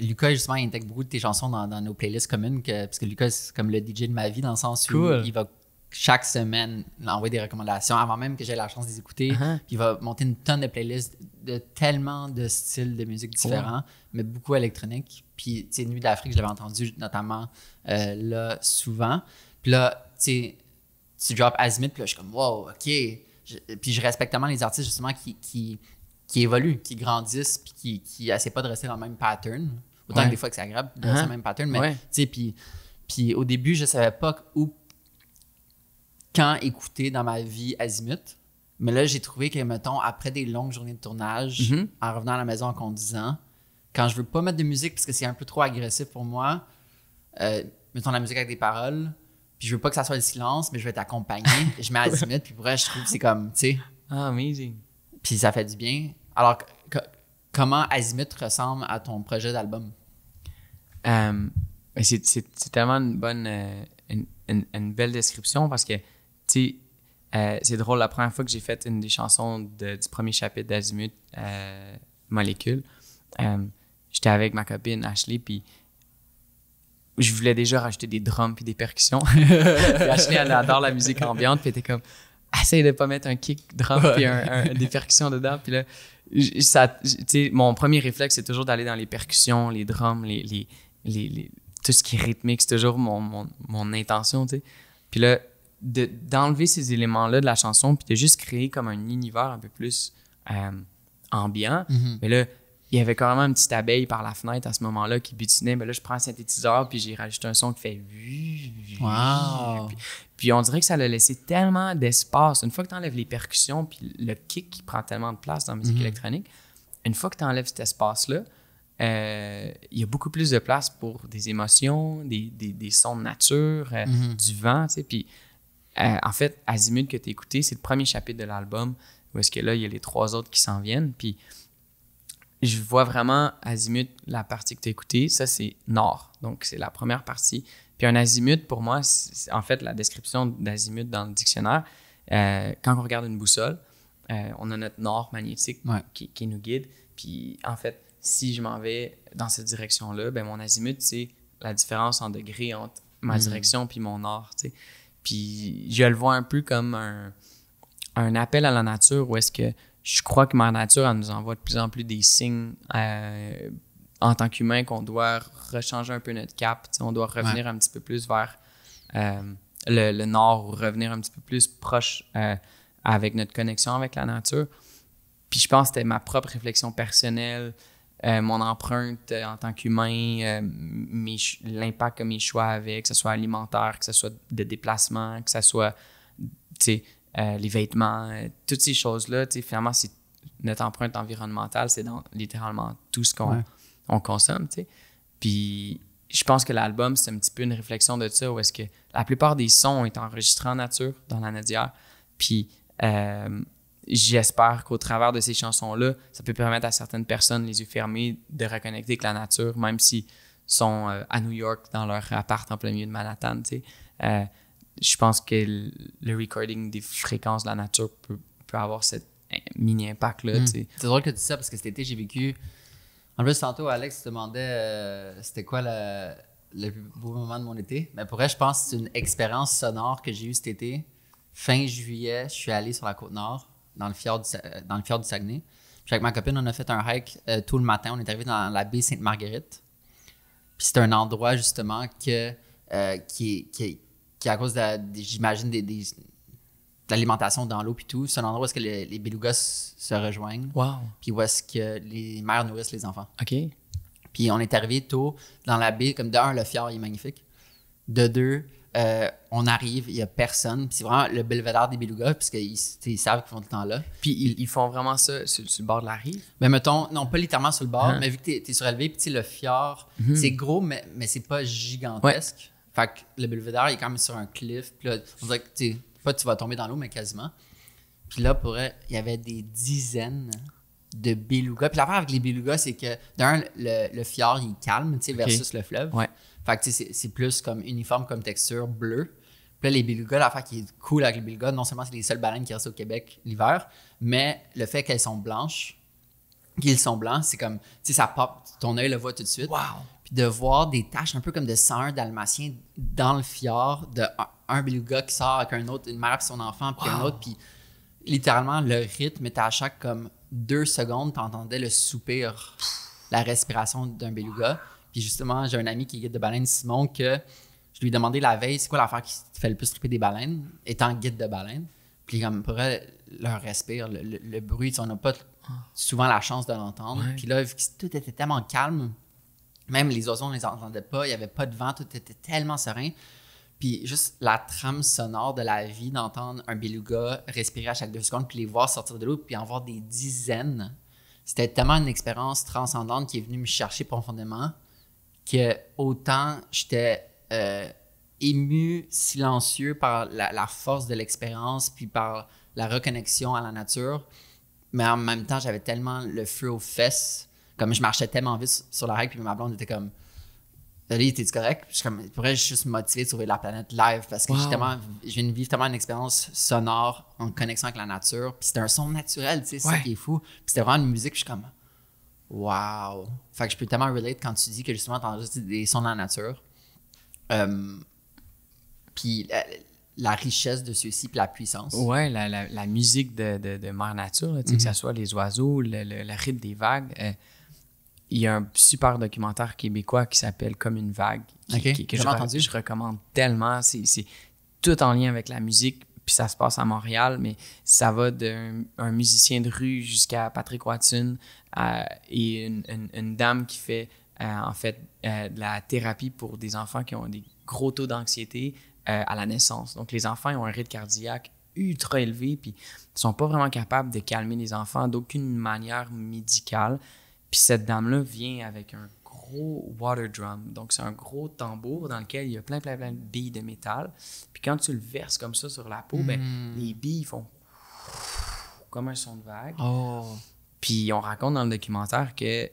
Lucas, justement, il intègre beaucoup de tes chansons dans, nos playlists communes, que, parce que Lucas, c'est comme le DJ de ma vie, dans le sens où il va chaque semaine envoie des recommandations avant même que j'ai la chance de les écouter. Uh-huh. Puis il va monter une tonne de playlists de tellement de styles de musique différents, mais beaucoup électronique. Puis, tu sais, Nuit d'Afrique, je l'avais entendu notamment euh, là souvent. Puis là, tu sais, tu drop Azimut, puis là, je suis comme, wow, OK. puis je respecte tellement les artistes justement qui, qui, qui évoluent, qui grandissent, puis qui, qui pas de rester dans le même pattern. Autant que des fois que c'est agréable uh-huh. dans le même pattern, mais tu sais, puis, puis au début, je savais pas où quand écouter dans ma vie azimut. Mais là, j'ai trouvé que, mettons, après des longues journées de tournage, mhm. en revenant à la maison en conduisant, quand je veux pas mettre de musique parce que c'est un peu trop agressif pour moi, euh, mettons la musique avec des paroles, puis je veux pas que ça soit le silence, mais je être t'accompagner. je mets Azimut, puis pour vrai, je trouve que c'est comme, tu sais. Ah, amazing. Puis ça fait du bien. Alors, comment Azimut ressemble à ton projet d'album? Euh, c'est tellement une bonne, euh, une, belle description parce que euh, c'est drôle, la première fois que j'ai fait une des chansons de, du premier chapitre d'Azimut, euh, Molécule, euh, j'étais avec ma copine Ashley, puis je voulais déjà rajouter des drums puis des percussions. Ashley, elle adore la musique ambiante, puis elle était comme, essaye de pas mettre un kick drum puis des percussions dedans. Puis là, mon premier réflexe, c'est toujours d'aller dans les percussions, les drums, les, les, les, tout ce qui est rythmique. C'est toujours mon, mon, intention, Puis là, d'enlever ces éléments-là de la chanson, puis de juste créer comme un univers un peu plus euh, ambiant. Mm-hmm. Mais là, il y avait quand même une petite abeille par la fenêtre à ce moment-là qui butinait. Mais là, je prends un synthétiseur, puis j'ai rajouté un son qui fait... Puis, on dirait que ça l'a laissé tellement d'espace. Une fois que tu enlèves les percussions, puis le kick qui prend tellement de place dans la musique mm-hmm. électronique, une fois que tu enlèves cet espace-là, euh, il y a beaucoup plus de place pour des émotions, des, des, sons de nature, euh, mm-hmm. du vent, tu sais. Puis euh, en fait, Azimut que tu as écouté, c'est le premier chapitre de l'album où est-ce que là, il y a les trois autres qui s'en viennent. Puis je vois vraiment Azimut, la partie que tu as écouté, ça c'est Nord. Donc c'est la première partie. Puis un azimut, pour moi, c'est en fait la description d'azimut dans le dictionnaire. Euh, quand on regarde une boussole, euh, on a notre nord magnétique qui, nous guide. Puis en fait, si je m'en vais dans cette direction-là, ben mon azimut, c'est la différence en degrés entre ma mm. direction puis mon nord. sais. Puis je le vois un peu comme un, appel à la nature où est-ce que je crois que ma nature, nous envoie de plus en plus des signes euh, en tant qu'humain qu'on doit rechanger un peu notre cap. On doit revenir un petit peu plus vers euh, le, nord ou revenir un petit peu plus proche euh, avec notre connexion avec la nature. Puis je pense que c'était ma propre réflexion personnelle, euh, mon empreinte euh, en tant qu'humain, euh, l'impact que mes choix avaient, que ce soit alimentaire, que ce soit de déplacement, que ce soit les vêtements, toutes ces choses-là. Finalement, c'est notre empreinte environnementale, c'est dans littéralement tout ce qu'on consomme. Puis je pense que l'album, c'est un petit peu une réflexion de ça, où est-ce que la plupart des sons ont été enregistrés en nature, dans la Nadia. Puis j'espère qu'au travers de ces chansons-là, ça peut permettre à certaines personnes, les yeux fermés, de reconnecter avec la nature, même s'ils sont euh, à New York dans leur appart en plein milieu de Manhattan. Euh, je pense que le recording des fréquences de la nature peut, avoir cette mini impact là. Hmm. C'est drôle que tu dis ça parce que cet été j'ai vécu. En plus tantôt Alex se demandait euh, c'était quoi le, le, plus beau moment de mon été. Mais pour vrai, je pense que c'est une expérience sonore que j'ai eue cet été. Fin juillet, je suis allé sur la côte nord dans le fjord du, euh, dans le fjord du Saguenay. Puis avec ma copine, on a fait un hike euh, tout le matin. On est arrivé dans la baie Sainte-Marguerite. Puis c'est un endroit, justement, que, euh, qui, qui, à cause, de, j'imagine, des, de l'alimentation dans l'eau puis tout, c'est un endroit où est-ce que les, belugas se rejoignent. Wow. Puis où est-ce que les mères nourrissent les enfants. OK. Puis on est arrivé tôt dans la baie. Comme de un, le fjord est magnifique. De deux, euh, on arrive, il n'y a personne. C'est vraiment le belvédère des Belugas, parce qu'ils savent qu'ils font le temps là. Puis ils, font vraiment ça sur, le bord de la rive? Ben, mettons, non, pas littéralement sur le bord, hein? mais vu que tu es, surélevé, puis le fjord, mhm. c'est gros, mais, mais c'est pas gigantesque. Fait que le belvédère, il est quand même sur un cliff. Puis là, on dirait que pas tu vas tomber dans l'eau, mais quasiment. Puis là, il y avait des dizaines de belugas. Puis l'affaire avec les belugas, c'est que d'un, le, fjord, il calme, tu sais, versus le fleuve. Ouais. Fait que c'est plus comme uniforme comme texture, bleu. Puis là, les belugas, l'affaire qui est cool avec les belugas, non seulement c'est les seules baleines qui restent au Québec l'hiver, mais le fait qu'elles sont blanches, qu'ils sont blancs, c'est comme, tu sais, ça pop, ton œil le voit tout de suite. Puis de voir des taches un peu comme de 101 dalmatien dans le fjord, de un, beluga qui sort avec un autre, une mère et son enfant, puis un autre, puis littéralement, le rythme était à chaque comme deux secondes, tu entendais le soupir, la respiration d'un beluga. Puis justement, j'ai un ami qui est guide de baleine, Simon, que je lui ai demandé la veille, c'est quoi l'affaire qui te fait le plus triper des baleines, étant guide de baleine. Puis comme pour leur respire, le, bruit. le bruit, on n'a pas souvent la chance de l'entendre. Puis là, vu que tout était tellement calme, même les oiseaux, on ne les entendait pas, il n'y avait pas de vent, tout était tellement serein. Puis juste la trame sonore de la vie, d'entendre un beluga respirer à chaque deux secondes, puis les voir sortir de l'eau, puis en voir des dizaines. C'était tellement une expérience transcendante qui est venue me chercher profondément que autant j'étais euh, ému, silencieux par la, force de l'expérience, puis par la reconnexion à la nature. Mais en même temps, j'avais tellement le feu aux fesses. Comme je marchais tellement vite sur la règle, puis ma blonde était comme Salut, t'es correct? je je, comme, pourrais je juste juste motiver de sauver la planète live parce que j'ai tellement, j'ai viens tellement une expérience sonore en connexion avec la nature. Puis c'était un son naturel, tu sais, c'est ça qui est fou. Puis c'était vraiment une musique, je suis comme Wow! Fait que je peux tellement relate quand tu dis que justement, juste des sons de la nature. Euh, puis la, richesse de ceux-ci, puis la puissance. Ouais, la, musique de, de, Mère Nature, que ce mhm. soit les oiseaux, le, rythme des vagues. Euh, il y a un super documentaire québécois qui s'appelle Comme une vague, que j'ai entendu. je recommande tellement. C'est tout en lien avec la musique, puis ça se passe à Montréal, mais ça va d'un musicien de rue jusqu'à Patrick Watson, euh, et une, dame qui fait euh, en fait euh, de la thérapie pour des enfants qui ont des gros taux d'anxiété à la naissance. Donc les enfants ont un rythme cardiaque ultra élevé, puis ils sont pas vraiment capables de calmer les enfants d'aucune manière médicale. Puis cette dame-là vient avec un gros water drum, donc c'est un gros tambour dans lequel il y a plein, plein, plein de billes de métal. Puis quand tu le verses comme ça sur la peau, ben, mm. les billes font comme un son de vague. Oh. Puis on raconte dans le documentaire que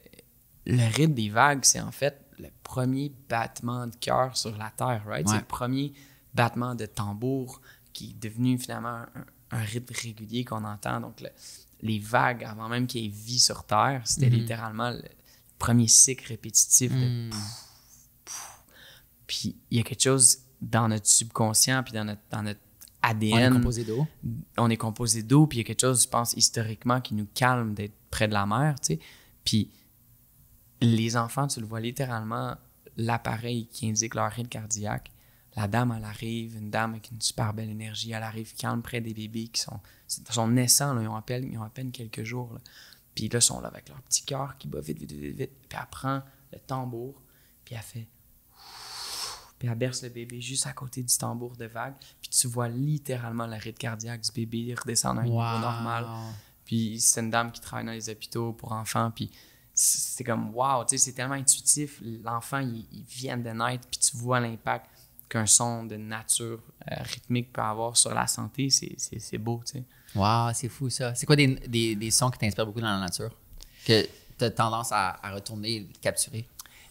le rythme des vagues, c'est en fait le premier battement de cœur sur la Terre, right? C'est le premier battement de tambour qui est devenu finalement un, rythme régulier qu'on entend. Donc les vagues, avant même qu'il y ait vie sur Terre, c'était mm-hmm. littéralement le premier cycle répétitif de mm. Puis il y a quelque chose dans notre subconscient, puis dans notre, dans notre ADN. On est composé d'eau. On est composé d'eau, puis il y a quelque chose, je pense, historiquement qui nous calme d'être près de la mer, tu sais. Puis les enfants, tu le vois littéralement, l'appareil qui indique leur rythme cardiaque. La dame, elle arrive, une dame avec une super belle énergie, elle arrive calme près des bébés qui sont, sont naissants, là, ils, ont à peine, quelques jours. Puis là, ils sont là avec leur petit cœur qui bat vite, vite, vite, vite. Puis elle prend le tambour, puis elle fait. Puis elle berce le bébé juste à côté du tambour de vague. Puis tu vois littéralement l'arrêt cardiaque du bébé redescendre à un niveau normal. Puis c'est une dame qui travaille dans les hôpitaux pour enfants. Puis c'est comme, wow, tu sais, c'est tellement intuitif. L'enfant, il, vient de naître, puis tu vois l'impact qu'un son de nature euh, rythmique peut avoir sur la santé. C'est beau, tu sais. Wow, c'est fou ça. C'est quoi des, sons qui t'inspirent beaucoup dans la nature? Que tu as tendance à, retourner et capturer?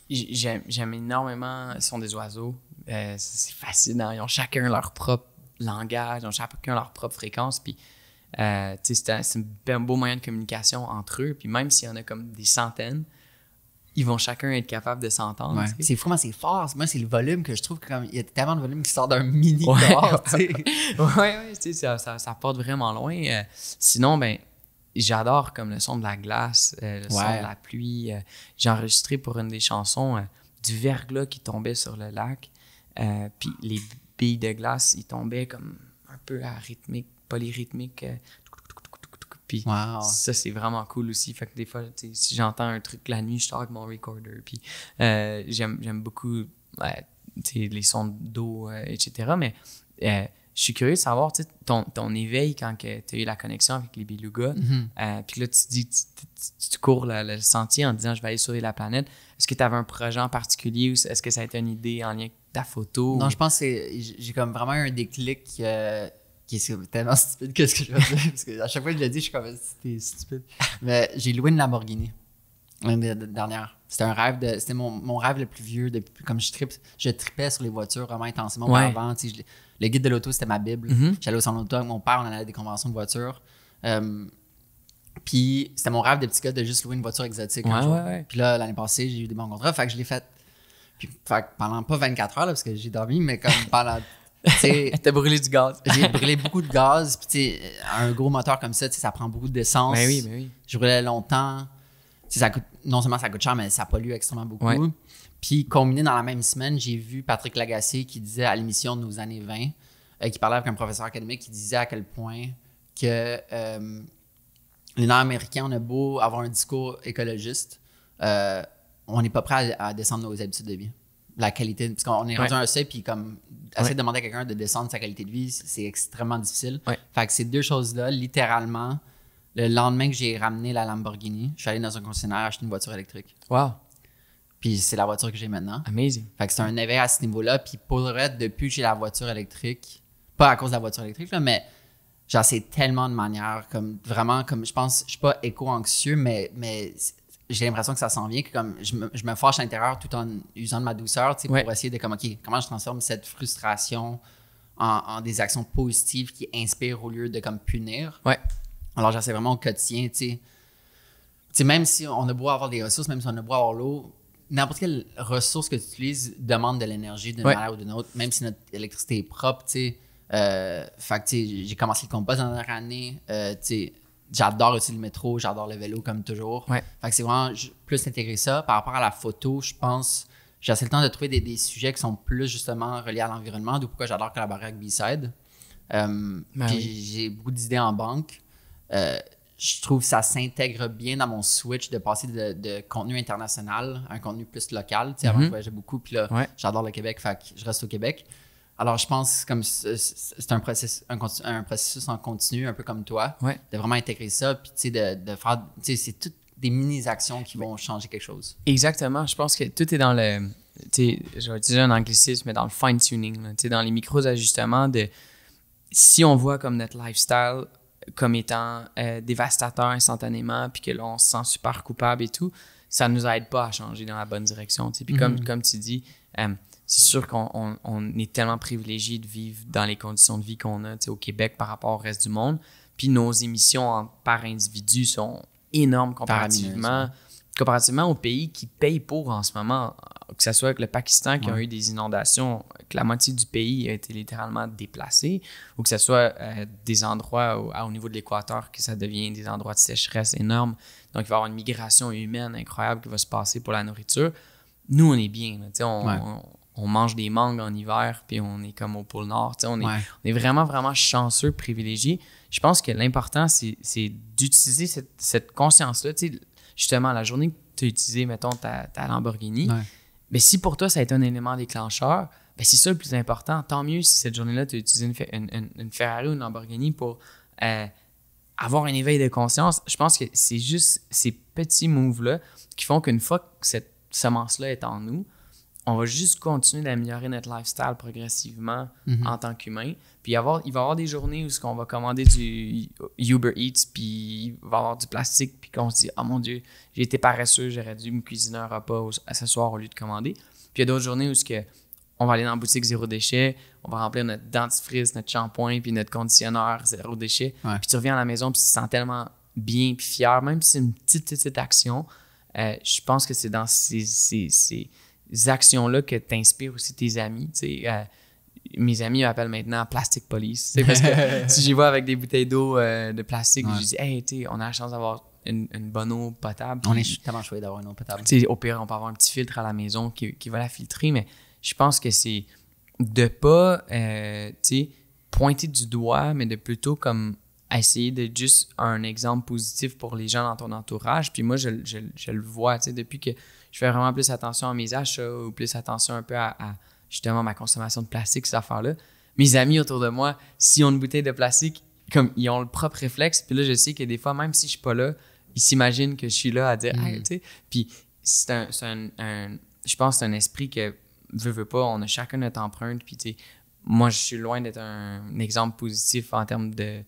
J'aime énormément le son des oiseaux. Euh, c'est fascinant. Ils ont chacun leur propre langage, ils ont chacun leur propre fréquence. Puis euh, c'est un, beau moyen de communication entre eux. Puis même s'il y en a comme des centaines, ils vont chacun être capables de s'entendre. C'est vraiment c'est fort. Moi, c'est le volume que je trouve qu'il y a tellement de volume qui sort d'un mini corps. Oui, ça, ça, porte vraiment loin. Euh, sinon, ben, j'adore comme le son de la glace, euh, le son de la pluie. J'ai enregistré pour une des chansons du verglas qui tombait sur le lac. Puis les billes de glace, ils tombaient comme un peu à rythmique polyrythmique. Euh, puis ça, c'est vraiment cool aussi. Fait que des fois, si j'entends un truc la nuit, je sors avec mon recorder. Puis euh, j'aime beaucoup les sons d'eau, euh, etc. Mais je suis curieux de savoir ton, ton éveil quand tu as eu la connexion avec les belugas. Mm-hmm. puis là, tu dis, tu, cours le, sentier en disant je vais aller sauver la planète. Est-ce que tu avais un projet en particulier ou est-ce que ça a été une idée en lien avec ta photo? Non, je pense que j'ai comme vraiment un déclic qui est tellement stupide qu'est-ce que je vais dire parce que à chaque fois que je le dis je suis comme c'était stupide mais j'ai loué une Lamborghini l'année dernière c'était un rêve de c'était mon, mon, rêve le plus vieux depuis comme je trip je tripais sur les voitures vraiment intensément ouais. avant le guide de l'auto c'était ma bible mm-hmm. j'allais au salon d'auto avec mon père on allait à des conventions de voitures euh, puis c'était mon rêve de petit gars de juste louer une voiture exotique puis là l'année passée j'ai eu des bons contrats fait que je l'ai fait puis fait, pendant pas 24 heures parce que j'ai dormi mais comme pendant T'as brûlé du gaz. J'ai brûlé beaucoup de gaz. un gros moteur comme ça, ça prend beaucoup d'essence. Mais ben ben Je brûlais longtemps. non seulement ça coûte cher, mais ça pollue extrêmement beaucoup. Puis, combiné dans la même semaine, j'ai vu Patrick Lagacé qui disait à l'émission de nos années 20, euh, qui parlait avec un professeur académique, qui disait à quel point que euh, les Nord-Américains, on a beau avoir un discours écologiste, euh, on n'est pas prêt à, descendre nos habitudes de vie la qualité. Parce qu'on est rendu à un seuil, puis comme essayer de demander à quelqu'un de descendre sa qualité de vie, c'est extrêmement difficile. Fait que ces deux choses-là, littéralement, le lendemain que j'ai ramené la Lamborghini, je suis allé dans un concessionnaire acheter une voiture électrique. Wow! Puis c'est la voiture que j'ai maintenant. Amazing. Fait que c'est un éveil à ce niveau-là. Puis pour être depuis que j'ai la voiture électrique, pas à cause de la voiture électrique, mais mais sais tellement de manières, comme vraiment, comme je pense, je suis pas éco-anxieux, mais, mais j'ai l'impression que ça s'en vient, que comme je me, je me fâche à l'intérieur tout en usant de ma douceur, pour essayer de comment je transforme cette frustration en, des actions positives qui inspirent au lieu de comme punir. Ouais. Alors j'essaie vraiment au quotidien, tu même si on a beau avoir des ressources, même si on a beau avoir l'eau, n'importe quelle ressource que tu utilises demande de l'énergie d'une manière ou d'une autre, même si notre électricité est propre, tu euh, fait j'ai commencé le compost dans la dernière année, euh, tu sais J'adore aussi le métro, j'adore le vélo comme toujours. Fait que c'est vraiment plus intégrer ça. Par rapport à la photo, je pense, j'ai assez le temps de trouver des, sujets qui sont plus justement reliés à l'environnement, d'où pourquoi j'adore collaborer avec B-Side. Euh, ben j'ai beaucoup d'idées en banque. Euh, je trouve que ça s'intègre bien dans mon switch de passer de, contenu international à un contenu plus local. Tu sais, Avant, mm-hmm. je voyageais beaucoup, puis là, j'adore le Québec, fait je reste au Québec. Alors, je pense comme c'est un processus, un, processus en continu, un peu comme toi, de vraiment intégrer ça, puis de, faire, c'est toutes des mini-actions qui vont changer quelque chose. Exactement. Je pense que tout est dans le, je vais utiliser un anglicisme, mais dans le fine-tuning, dans les micro-ajustements de, si on voit comme notre lifestyle comme étant euh, dévastateur instantanément, puis que l'on on se sent super coupable et tout, ça ne nous aide pas à changer dans la bonne direction, Puis comme, mm-hmm. comme tu dis, euh, c'est sûr qu'on est tellement privilégié de vivre dans les conditions de vie qu'on a au Québec par rapport au reste du monde. Puis nos émissions par individu sont énormes comparativement, comparativement aux pays qui payent pour en ce moment, que ce soit avec le Pakistan qui a eu des inondations, que la moitié du pays a été littéralement déplacée, ou que ce soit euh, des endroits au, niveau de l'équateur que ça devient des endroits de sécheresse énormes. Donc il va y avoir une migration humaine incroyable qui va se passer pour la nourriture. Nous, on est bien. on, on on mange des mangues en hiver, puis on est comme au pôle Nord. On est, on est vraiment, vraiment chanceux, privilégié. Je pense que l'important, c'est d'utiliser cette, conscience-là. Justement, la journée que tu as utilisé, mettons, ta, Lamborghini, mais si pour toi, ça a été un élément déclencheur, ben, c'est ça le plus important. Tant mieux si cette journée-là, tu as utilisé une, une, Ferrari ou une Lamborghini pour euh, avoir un éveil de conscience. Je pense que c'est juste ces petits moves-là qui font qu'une fois que cette semence-là est en nous, on va juste continuer d'améliorer notre lifestyle progressivement mhm. en tant qu'humain. Puis avoir, il va y avoir des journées où on va commander du Uber Eats, puis il va y avoir du plastique, puis qu'on se dit Oh mon Dieu, j'ai été paresseux, j'aurais dû me cuisiner un repas à ce soir au lieu de commander. Puis il y a d'autres journées où que on va aller dans la boutique zéro déchet, on va remplir notre dentifrice, notre shampoing, puis notre conditionneur zéro déchet. Puis tu reviens à la maison, puis tu te sens tellement bien, puis fier, même si c'est une petite, petite, action. Euh, je pense que c'est dans ces actions-là que t'inspires aussi tes amis. Tu euh, mes amis m'appellent maintenant Plastic Police. Parce que si j'y vois avec des bouteilles d'eau euh, de plastique, je dis, hey, tu on a la chance d'avoir une, bonne eau potable. On est tellement chouette d'avoir une eau potable. Au pire, on peut avoir un petit filtre à la maison qui, va la filtrer, mais je pense que c'est de pas euh, pointer du doigt, mais de plutôt comme essayer de juste un exemple positif pour les gens dans ton entourage. Puis moi, je, je, je le vois depuis que je fais vraiment plus attention à mes achats ou plus attention un peu à, justement ma consommation de plastique, cette affaire là Mes amis autour de moi, s'ils ont une bouteille de plastique, comme ils ont le propre réflexe. Puis là, je sais que des fois, même si je suis pas là, ils s'imaginent que je suis là à dire, ah tu Puis c'est un, je pense c'est un esprit que, veut, veut pas, on a chacun notre empreinte. Puis tu moi, je suis loin d'être un exemple positif en termes de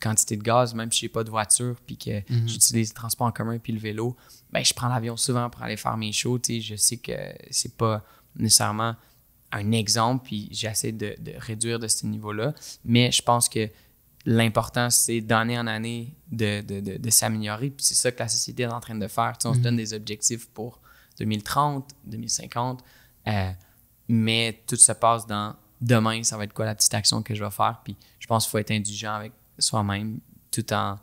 quantité de gaz, même si je n'ai pas de voiture, puis que mhm. j'utilise le transport en commun puis le vélo, ben, je prends l'avion souvent pour aller faire mes shows. Je sais que c'est pas nécessairement un exemple, puis j'essaie de, réduire de ce niveau-là, mais je pense que l'important, c'est d'année en année de, s'améliorer, puis c'est ça que la société est en train de faire. on se mhm. donne des objectifs pour 2030, 2050, euh, mais tout se passe dans demain, ça va être quoi la petite action que je vais faire, puis je pense qu'il faut être indulgent avec soi-même tout en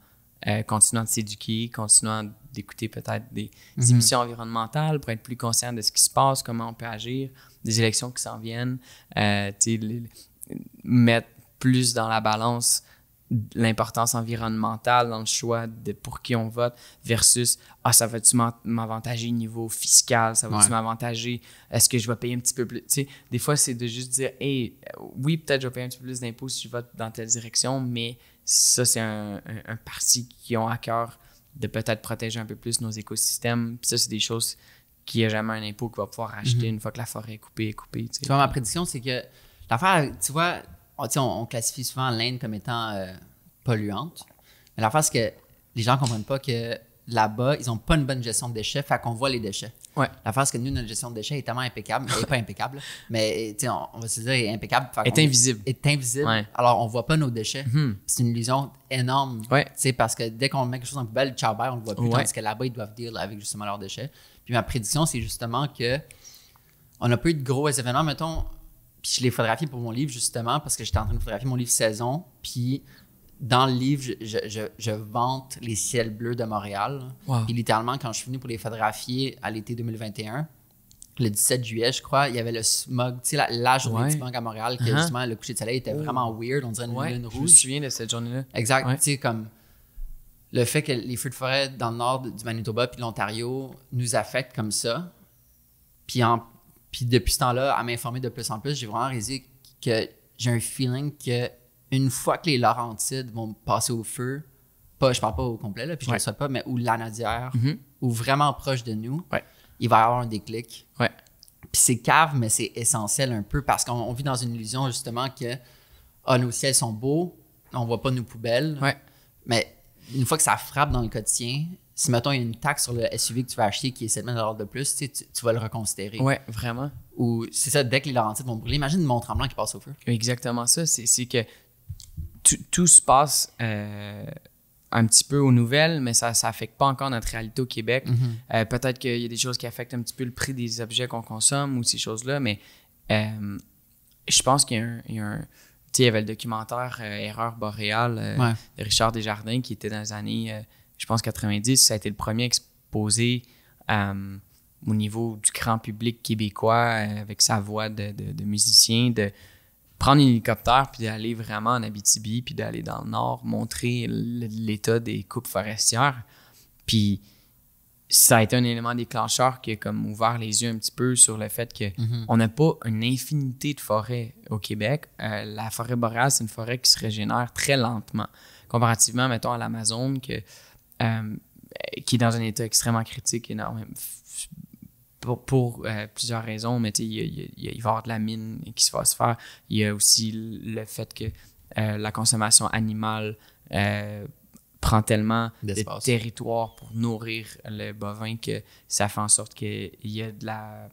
euh, continuant de s'éduquer, continuant d'écouter peut-être des mhm. émissions environnementales pour être plus conscient de ce qui se passe, comment on peut agir, des élections qui s'en viennent, euh, mettre plus dans la balance l'importance environnementale dans le choix de pour qui on vote versus ah ça va-tu m'avantager au niveau fiscal ça va-tu m'avantager est-ce que je vais payer un petit peu plus tu sais des fois c'est de juste dire hey oui peut-être je vais payer un petit peu plus d'impôts si je vote dans telle direction mais ça, c'est un, parti qui ont à cœur de peut-être protéger un peu plus nos écosystèmes. Puis ça, c'est des choses qu'il n'y a jamais un impôt qui va pouvoir acheter mhm. une fois que la forêt est coupée, et coupée. Tu, vois, ma prédiction, c'est que l'affaire, tu vois, on, classifie souvent l'Inde comme étant euh, polluante. Mais l'affaire, c'est que les gens ne comprennent pas que là-bas, ils n'ont pas une bonne gestion de déchets, fait qu'on voit les déchets. La L'affaire, que nous, notre gestion de déchets est tellement impeccable, elle n'est pas impeccable, mais on, va se dire, elle est impeccable. Est invisible. Est invisible. Alors, on ne voit pas nos déchets. Mhm. C'est une illusion énorme. Ouais. Parce que dès qu'on met quelque chose en poubelle, le bye, on le voit plus. Parce que là-bas, ils doivent deal avec justement leurs déchets. Puis ma prédiction, c'est justement que on a pas eu de gros événements, mettons. Puis je les photographié pour mon livre, justement, parce que j'étais en train de photographier mon livre Saison. Puis dans le livre, je, vante les ciels bleus de Montréal. Et littéralement, quand je suis venu pour les photographier à l'été 2021, le 17 juillet, je crois, il y avait le smog, tu sais, la, journée du smog à Montréal, que uh-huh. justement, le coucher de soleil était oh. vraiment weird, on dirait une lune rouge. Je me souviens de cette journée-là. Exact, tu sais, comme le fait que les feux de forêt dans le nord du Manitoba puis l'Ontario nous affectent comme ça, puis, puis depuis ce temps-là, à m'informer de plus en plus, j'ai vraiment réalisé que j'ai un feeling que une fois que les Laurentides vont passer au feu, pas, je parle pas au complet, là, puis je ne le souhaite pas, mais ou l'Anadière, mhm. ou vraiment proche de nous, il va y avoir un déclic. Ouais. Puis c'est cave, mais c'est essentiel un peu parce qu'on vit dans une illusion justement que ah, nos ciels sont beaux, on voit pas nos poubelles. Mais une fois que ça frappe dans le quotidien, si mettons il y a une taxe sur le SUV que tu vas acheter qui est 7000 dollars de plus, tu, vas le reconsidérer. Ouais, vraiment. Ou c'est ça, dès que les Laurentides vont brûler, imagine mon tremblant qui passe au feu. Exactement ça, c'est que tout se passe euh, un petit peu aux nouvelles, mais ça n'affecte pas encore notre réalité au Québec. Mhm. Euh, peut-être qu'il y a des choses qui affectent un petit peu le prix des objets qu'on consomme ou ces choses-là, mais euh, je pense qu'il y, a un. il y avait le documentaire Erreur boréale de Richard Desjardins qui était dans les années, je pense, 90. Ça a été le premier exposé au niveau du grand public québécois avec sa voix de, de musicien, de, prendre un hélicoptère puis d'aller vraiment en Abitibi puis d'aller dans le nord montrer l'état des coupes forestières puis ça a été un élément déclencheur qui a comme ouvert les yeux un petit peu sur le fait que mhm. on n'a pas une infinité de forêts au Québec euh, la forêt boréale c'est une forêt qui se régénère très lentement comparativement mettons à l'Amazon euh, qui est dans un état extrêmement critique énorme pour, euh, plusieurs raisons, mais il, va y avoir de la mine qui va se faire. Il y a aussi le fait que euh, la consommation animale euh, prend tellement de territoire pour nourrir le bovin que ça fait en sorte qu'il y a de la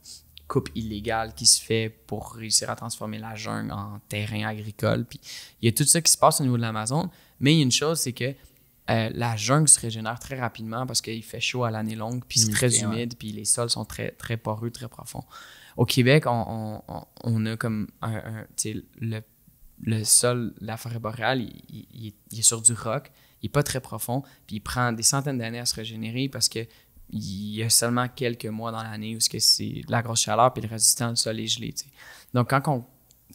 coupe illégale qui se fait pour réussir à transformer la jungle en terrain agricole. Puis il y a tout ça qui se passe au niveau de l'Amazon. Mais il y a une chose, c'est que euh, la jungle se régénère très rapidement parce qu'il fait chaud à l'année longue, puis c'est très humide, puis les sols sont très, très poreux, très profonds. Au Québec, on, a comme un, le, sol, la forêt boréale, il, est sur du roc, il n'est pas très profond, puis il prend des centaines d'années à se régénérer parce que il y a seulement quelques mois dans l'année où c'est la grosse chaleur, puis le résistant du sol est gelé. Donc, quand on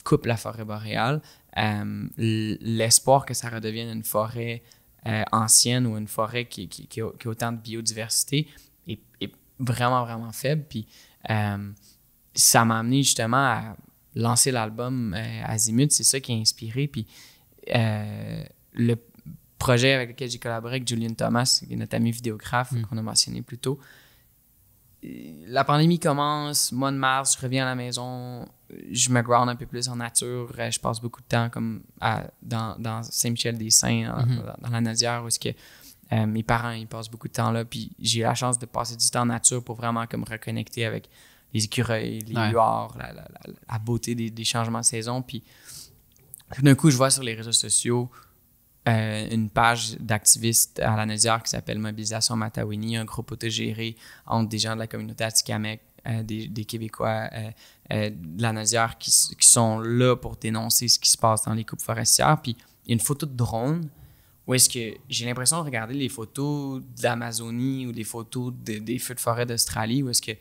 coupe la forêt boréale, euh, l'espoir que ça redevienne une forêt euh, ancienne ou une forêt qui, qui, qui, a, autant de biodiversité est, vraiment, vraiment faible. Puis euh, ça m'a amené justement à lancer l'album euh, Azimut. C'est ça qui a inspiré. Puis le projet avec lequel j'ai collaboré avec Julien Thomas, notre ami vidéographe mm. qu'on a mentionné plus tôt, la pandémie commence, mois de mars, je reviens à la maison, je me ground un peu plus en nature. Euh, je passe beaucoup de temps comme dans, Saint-Michel-des-Saints, mhm. dans la nazière où que, euh, mes parents ils passent beaucoup de temps là. Puis j'ai la chance de passer du temps en nature pour vraiment me reconnecter avec les écureuils, les la, beauté des, changements de saison. Puis d'un coup, je vois sur les réseaux sociaux euh, une page d'activistes à la nazière qui s'appelle Mobilisation Matawini, un groupe autogéré entre des gens de la communauté Atikamek, des, Québécois euh, de la nazière qui, sont là pour dénoncer ce qui se passe dans les coupes forestières. Puis il y a une photo de drone où est-ce que j'ai l'impression de regarder les photos d'Amazonie ou des photos des feux de forêt d'Australie où est-ce que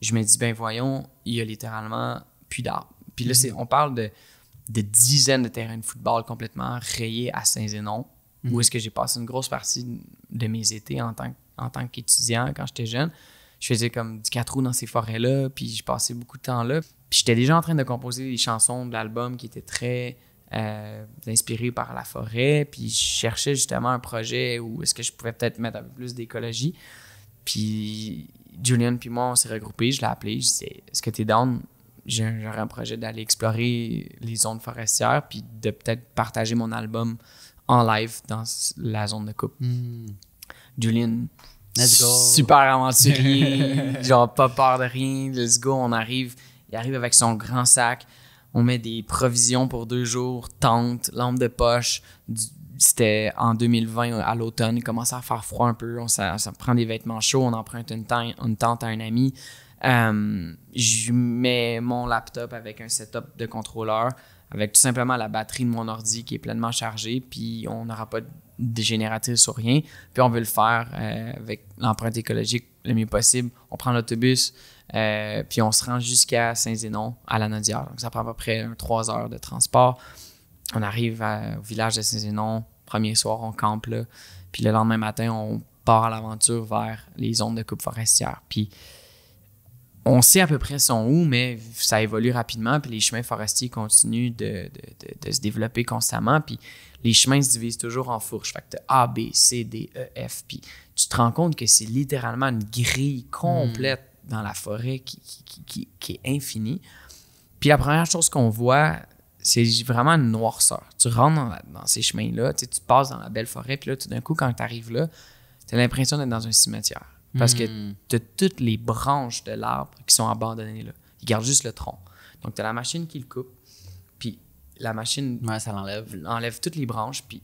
je me dis, ben voyons, il y a littéralement plus d'arbres. Puis là, on parle de, dizaines de terrains de football complètement rayés à Saint-Zénon, où mhm. est-ce que j'ai passé une grosse partie de mes étés en en tant qu'étudiant quand j'étais jeune je faisais comme du quatre roues dans ces forêts-là, puis je passais beaucoup de temps là. Puis j'étais déjà en train de composer des chansons de l'album qui étaient très euh, inspirées par la forêt, puis je cherchais justement un projet où est-ce que je pouvais peut-être mettre un peu plus d'écologie. Puis Julian puis moi, on s'est regroupés, je l'ai appelé, je dit « Est-ce que t'es down? » J'aurais un projet d'aller explorer les zones forestières, puis de peut-être partager mon album en live dans la zone de coupe. Hmm. Julian Let's go. Super aventurier, genre pas peur de rien. Let's go, on arrive. Il arrive avec son grand sac. On met des provisions pour deux jours, tente, lampe de poche. C'était en 2020, à l'automne. Il commence à faire froid un peu. On ça, prend des vêtements chauds. On emprunte une tente, à un ami. Euh, je mets mon laptop avec un setup de contrôleur, avec tout simplement la batterie de mon ordi qui est pleinement chargée, puis on n'aura pas de dégénératrice ou rien. Puis on veut le faire euh, avec l'empreinte écologique le mieux possible. On prend l'autobus, euh, puis on se rend jusqu'à Saint-Zénon, à la Nodière. Donc ça prend à peu près trois heures de transport. On arrive au village de Saint-Zénon, premier soir, on campe là. Puis le lendemain matin, on part à l'aventure vers les zones de coupe forestière. Puis on sait à peu près son où, mais ça évolue rapidement, puis les chemins forestiers continuent de, de se développer constamment. Puis les chemins se divisent toujours en fourches. Fait que as A, B, C, D, E, F. Puis tu te rends compte que c'est littéralement une grille complète hmm. dans la forêt qui, est infinie. Puis la première chose qu'on voit, c'est vraiment une noirceur. Tu rentres dans, ces chemins-là, tu, passes dans la belle forêt, puis là, tout d'un coup, quand tu arrives là, tu l'impression d'être dans un cimetière. Parce que hmm. tu as toutes les branches de l'arbre qui sont abandonnées là. Ils gardent juste le tronc. Donc, tu as la machine qui le coupe la machine ça l'enlève. enlève toutes les branches, puis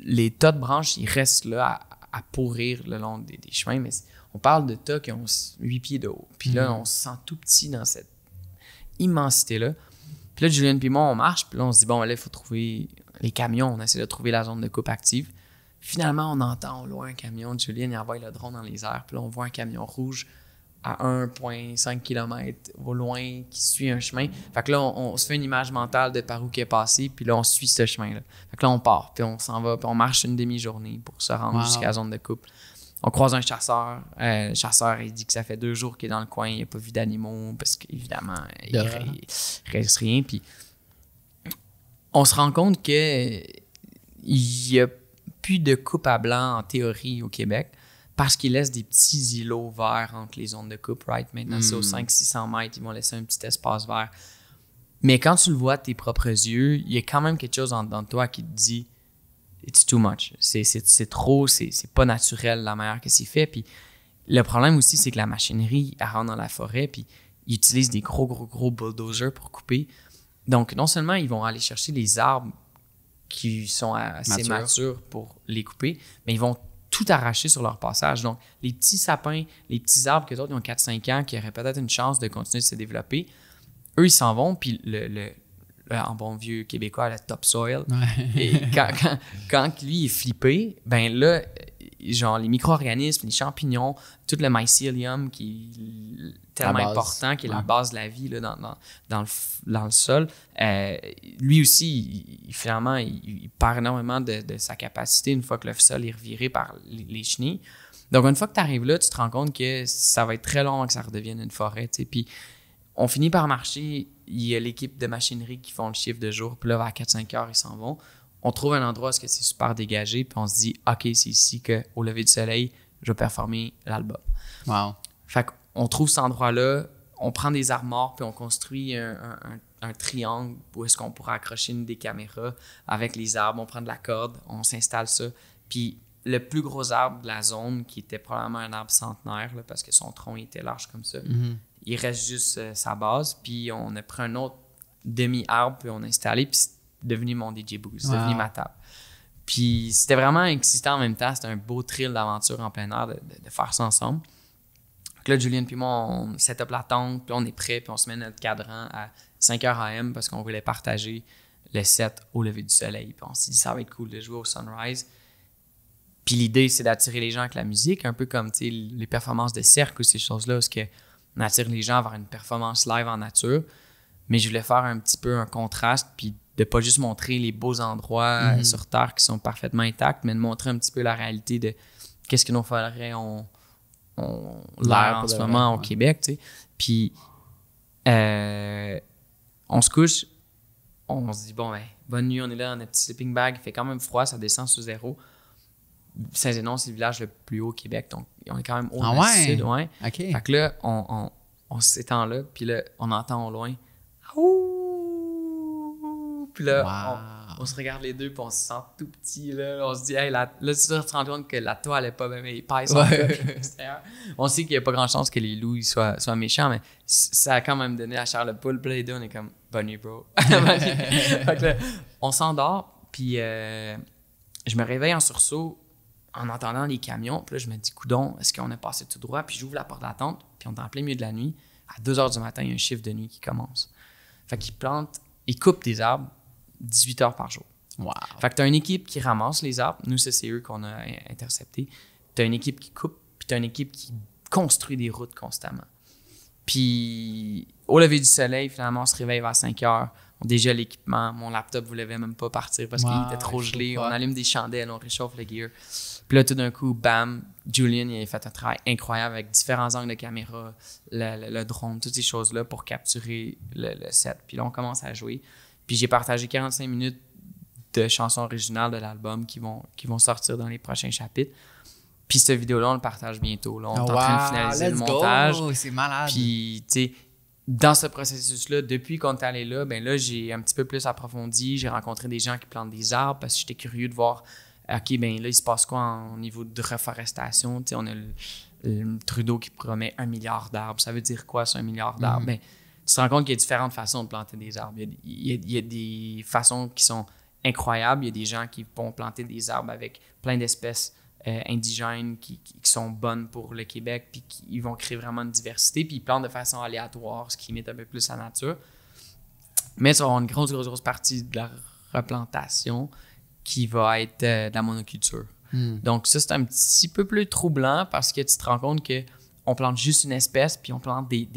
les tas de branches, ils restent là à, pourrir le long des, chemins, mais on parle de tas qui ont 8 pieds de haut. Puis là, mhm. on se sent tout petit dans cette immensité-là. Puis là, Julien puis moi, on marche, puis là, on se dit, bon, là, il faut trouver les camions, on essaie de trouver la zone de coupe active. Finalement, on entend loin un camion, Julien, il envoie le drone dans les airs, puis là, on voit un camion rouge à 1,5 km au loin qui suit un chemin. Fait que là, on, se fait une image mentale de par où qui est passé, puis là, on suit ce chemin-là. Fait que là, on part, puis on s'en va, puis on marche une demi-journée pour se rendre jusqu'à la zone de coupe. On croise un chasseur. Euh, le chasseur, il dit que ça fait deux jours qu'il est dans le coin, il n'a pas vu d'animaux, parce qu'évidemment, il ne reste rien. Puis on se rend compte qu'il n'y a plus de coupe à blanc en théorie au Québec parce qu'ils laissent des petits îlots verts entre les zones de coupe, right? Maintenant, c'est aux hmm. 500-600 mètres, ils vont laisser un petit espace vert. Mais quand tu le vois de tes propres yeux, il y a quand même quelque chose en toi qui te dit It's too much. C'est trop, c'est pas naturel la manière que c'est fait. Puis le problème aussi, c'est que la machinerie, elle rentre dans la forêt, puis ils utilisent des gros, gros, gros bulldozers pour couper. Donc, non seulement ils vont aller chercher les arbres qui sont assez matures pour les couper, mais ils vont tout arraché sur leur passage. Donc, les petits sapins, les petits arbres que d'autres ont 4-5 ans, qui auraient peut-être une chance de continuer de se développer, eux, ils s'en vont, puis le, le, en bon vieux québécois, la topsoil, et quand, quand, lui est flippé, ben là, genre les micro-organismes, les champignons, tout le mycélium qui est tellement important, qui est la base de la vie là, dans, dans, le, sol, euh, lui aussi, finalement, il, il, perd énormément de, de, sa capacité une fois que le sol est reviré par les, chenilles. Donc, une fois que tu arrives là, tu te rends compte que ça va être très long que ça redevienne une forêt. Puis, on finit par marcher. Il y a l'équipe de machinerie qui font le chiffre de jour. Puis là, vers 4-5 heures, ils s'en vont on trouve un endroit où c'est super dégagé, puis on se dit, OK, c'est ici qu'au lever du soleil, je vais performer l'album. Wow. Fait qu'on trouve cet endroit-là, on prend des armoires, puis on construit un, triangle où est-ce qu'on pourra accrocher une des caméras avec les arbres, on prend de la corde, on s'installe ça. Puis le plus gros arbre de la zone, qui était probablement un arbre centenaire, parce que son tronc était large comme ça, mhm. il reste juste euh, sa base, puis on a pris un autre demi-arbre, puis on a installé, devenu mon DJ Boost, devenu ma table. Puis c'était vraiment excitant en même temps. C'était un beau thrill d'aventure en plein air de, faire ça ensemble. Donc là, Julien puis moi, on set up la tente, puis on est prêt, puis on se met notre cadran à 5h AM parce qu'on voulait partager le set au lever du soleil. Puis on s'est dit, ça va être cool de jouer au sunrise. Puis l'idée, c'est d'attirer les gens avec la musique, un peu comme les performances de cercle ou ces choses-là, parce qu'on attire les gens vers une performance live en nature. Mais je voulais faire un petit peu un contraste, puis de pas juste montrer les beaux endroits euh, mhm. sur Terre qui sont parfaitement intacts, mais de montrer un petit peu la réalité de qu'est-ce que nous ferait on, l'air en ce moment au Québec, Puis euh, on se couche, on se dit bon ben bonne nuit, on est là dans notre petit sleeping bag, il fait quand même froid, ça descend sous zéro. Saint-Zénon, c'est le village le plus haut au Québec, donc on est quand même au ah sud, Fait que là, on, on s'étend là, puis là, on entend au loin puis là, on, se regarde les deux, puis on se sent tout petit. on se dit, hey, là, tu te rends compte que la toile est pas même épaisse. on sait qu'il n'y a pas grand chance que les loups soient, soient méchants, mais ça a quand même donné à Charles Poule. Puis là, on est comme, Bunny bro. on s'endort, puis euh, je me réveille en sursaut en entendant les camions. Puis là, je me dis, coudon, est-ce qu'on est passé tout droit? Puis j'ouvre la porte d'attente puis on est en plein milieu de la nuit. À 2 h du matin, il y a un chiffre de nuit qui commence. Fait qu'ils plantent, ils coupent des arbres, 18 heures par jour. Wow. Fait que tu une équipe qui ramasse les arbres. Nous, c'est eux qu'on a intercepté. Tu as une équipe qui coupe, puis tu une équipe qui construit des routes constamment. Puis au lever du soleil, finalement, on se réveille vers 5 heures. On déjà l'équipement. Mon laptop ne voulait même pas partir parce qu'il était trop gelé. On allume des chandelles, on réchauffe le gear. Puis là, tout d'un coup, bam, Julian il a fait un travail incroyable avec différents angles de caméra, le, drone, toutes ces choses-là pour capturer le set. Puis là, on commence à jouer. Puis j'ai partagé 45 minutes de chansons originales de l'album qui vont, qui vont sortir dans les prochains chapitres. Puis cette vidéo-là, on le partage bientôt. On est en ah train de finaliser le montage. C'est malade. Puis, tu sais, dans ce processus-là, depuis qu'on est allé là, ben là, j'ai un petit peu plus approfondi. J'ai rencontré des gens qui plantent des arbres parce que j'étais curieux de voir, OK, ben là, il se passe quoi au niveau de reforestation? Tu sais, on a Trudeau qui promet un milliard d'arbres. Ça veut dire quoi, ça, un milliard d'arbres? Mm-hmm. Ben, tu te rends compte qu'il y a différentes façons de planter des arbres. Il y, a, des façons qui sont incroyables. Il y a des gens qui vont planter des arbres avec plein d'espèces euh, indigènes qui, sont bonnes pour le Québec, puis qui ils vont créer vraiment une diversité, puis ils plantent de façon aléatoire, ce qui imite un peu plus la nature. Mais ça va une grosse, grosse, grosse partie de la replantation qui va être euh, de la monoculture. Hmm. Donc ça, c'est un petit peu plus troublant parce que tu te rends compte que on plante juste une espèce, puis on plante des,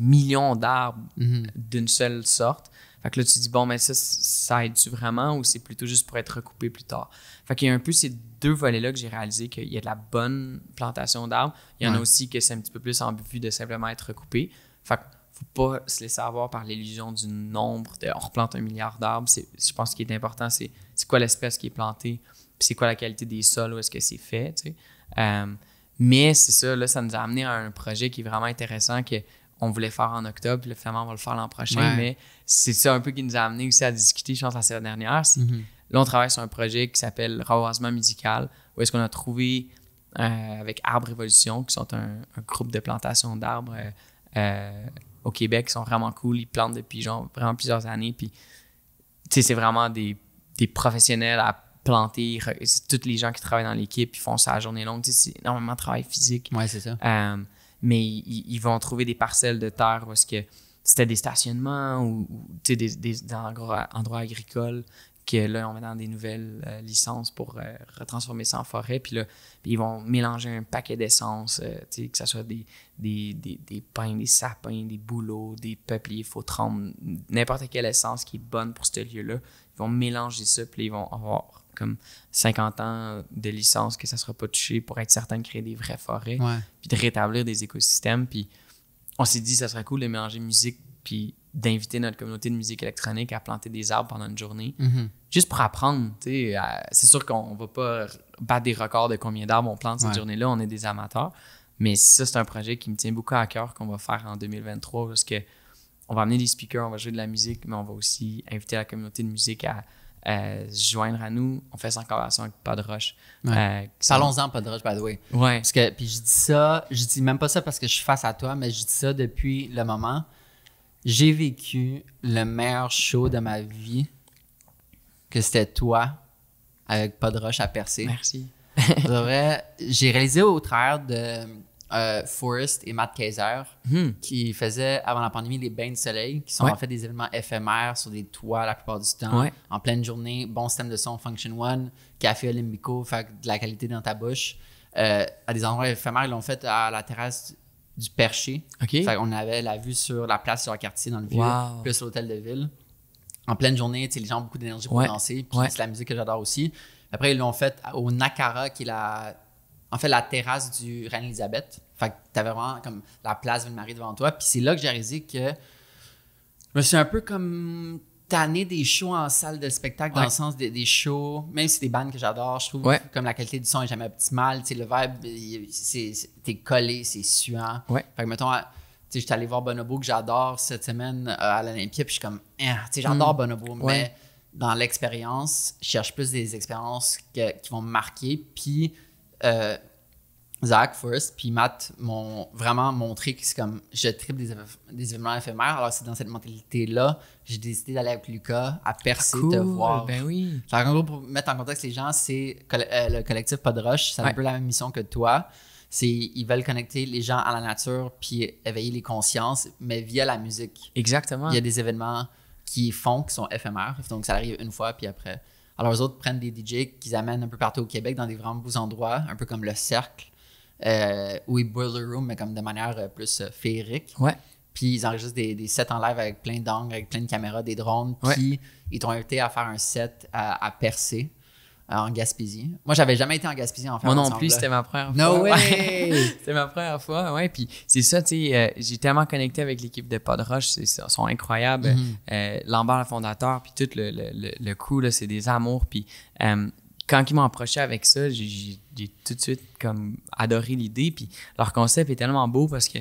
millions d'arbres mhm. d'une seule sorte. Fait que là, tu dis, bon, mais ça, ça aide-tu vraiment ou c'est plutôt juste pour être recoupé plus tard? Fait qu'il y a un peu ces deux volets-là que j'ai réalisé qu'il y a de la bonne plantation d'arbres. Il y en a aussi que c'est un petit peu plus en vue de simplement être recoupé. Fait ne faut pas se laisser avoir par l'illusion du nombre. De, on replante un milliard d'arbres. Je pense que ce qui est important, c'est quoi l'espèce qui est plantée, puis c'est quoi la qualité des sols, où est-ce que c'est fait, tu euh, mais c'est ça, là, ça nous a amené à un projet qui est vraiment intéressant qu'on voulait faire en octobre, puis finalement, on va le faire l'an prochain. Mais c'est ça un peu qui nous a amené aussi à discuter, je pense, la semaine dernière. Mm-hmm. Là, on travaille sur un projet qui s'appelle Reboisement musical, où est-ce qu'on a trouvé, euh, avec Arbre Évolution, qui sont un, groupe de plantation d'arbres euh, euh, au Québec, qui sont vraiment cool. Ils plantent depuis genre, vraiment plusieurs années. Puis, c'est vraiment des, des professionnels à planter, tous les gens qui travaillent dans l'équipe, ils font ça à journée longue. C'est énormément de travail physique. Ouais, c'est ça. Euh, mais ils, vont trouver des parcelles de terre parce que c'était des stationnements ou, des, des endroits, agricoles que là, on met dans des nouvelles euh, licences pour euh, retransformer ça en forêt. Puis là, ils vont mélanger un paquet d'essence, que ce soit des, des, des, pins, des sapins, des bouleaux, des peupliers, faut tremble, n'importe quelle essence qui est bonne pour ce lieu-là. Ils vont mélanger ça, puis ils vont avoir comme 50 ans de licence que ça ne sera pas touché pour être certain de créer des vraies forêts, puis de rétablir des écosystèmes. Puis on s'est dit, ça serait cool de mélanger musique, puis d'inviter notre communauté de musique électronique à planter des arbres pendant une journée, mm-hmm. juste pour apprendre. C'est sûr qu'on ne va pas battre des records de combien d'arbres on plante cette journée-là, on est des amateurs. Mais ça, c'est un projet qui me tient beaucoup à cœur qu'on va faire en 2023 parce que on va amener des speakers, on va jouer de la musique, mais on va aussi inviter la communauté de musique à euh, se joindre à nous. On fait ça conversation avec Pas de Roche. Euh, Parlons-en, Pas de Roche, by the way. Ouais. Parce que, puis je dis ça, je dis même pas ça parce que je suis face à toi, mais je dis ça depuis le moment. J'ai vécu le meilleur show de ma vie, que c'était toi avec Pas de Roche à percer. Merci. j'ai réalisé au travers de Forest euh, Forrest et Matt Kaiser, hmm. qui faisaient avant la pandémie les bains de soleil, qui sont en fait des événements éphémères sur des toits la plupart du temps, en pleine journée, bon système de son, Function One, café Olympico, fait de la qualité dans ta bouche. Euh, à des endroits éphémères, ils l'ont fait à la terrasse du Perché. on avait la vue sur la place sur le quartier dans le vieux, plus l'hôtel de ville. En pleine journée, les gens beaucoup d'énergie pour danser, puis c'est la musique que j'adore aussi. Après, ils l'ont fait au Nakara, qui est la en fait, la terrasse du Reine Elisabeth. Fait que t'avais vraiment comme la place Ville-Marie devant toi. Puis c'est là que j'ai réalisé que je me suis un peu comme tanné des shows en salle de spectacle, dans le sens des, shows, même si c'est des bandes que j'adore, je trouve, comme la qualité du son est jamais optimale, tu sais, le verbe, t'es collé, c'est suant. Fait que mettons, tu sais, j'étais allé voir Bonobo que j'adore cette semaine euh, à l'Olympia, puis je suis comme, hein, tu sais, j'adore mm. Bonobo, mais dans l'expérience, je cherche plus des expériences qui vont me marquer, puis euh, Zach First puis Matt m'ont vraiment montré que c'est comme je tripe des, événements éphémères. Alors, c'est dans cette mentalité-là, j'ai décidé d'aller avec Lucas à percer, te voir. Ben oui. en gros, pour mettre en contexte les gens, c'est euh, le collectif Pas de C'est un peu la même mission que toi. C'est, ils veulent connecter les gens à la nature puis éveiller les consciences, mais via la musique. Exactement. Il y a des événements qui font, qui sont éphémères. Donc, ça arrive une fois, puis après, alors, eux autres prennent des DJ qu'ils amènent un peu partout au Québec, dans des vraiment beaux endroits, un peu comme le cercle, euh, oui, Boiler Room, mais comme de manière euh, plus euh, féerique. Ouais. Puis ils enregistrent des, sets en live avec plein d'angles, avec plein de caméras, des drones. Puis ils t'ont invité à faire un set à, à percer. Euh, en Gaspésie. Moi, j'avais jamais été en Gaspésie en fait. Moi non plus, c'était ma première fois. c'était ma première fois, ouais. Puis c'est ça, tu sais, euh, j'ai tellement connecté avec l'équipe de Podrush, ils sont incroyables. Mm-hmm. Euh, Lambert, le fondateur, puis tout le, le, le, coup, c'est des amours. Puis quand ils m'ont approché avec ça, j'ai tout de suite comme adoré l'idée. Puis leur concept est tellement beau parce que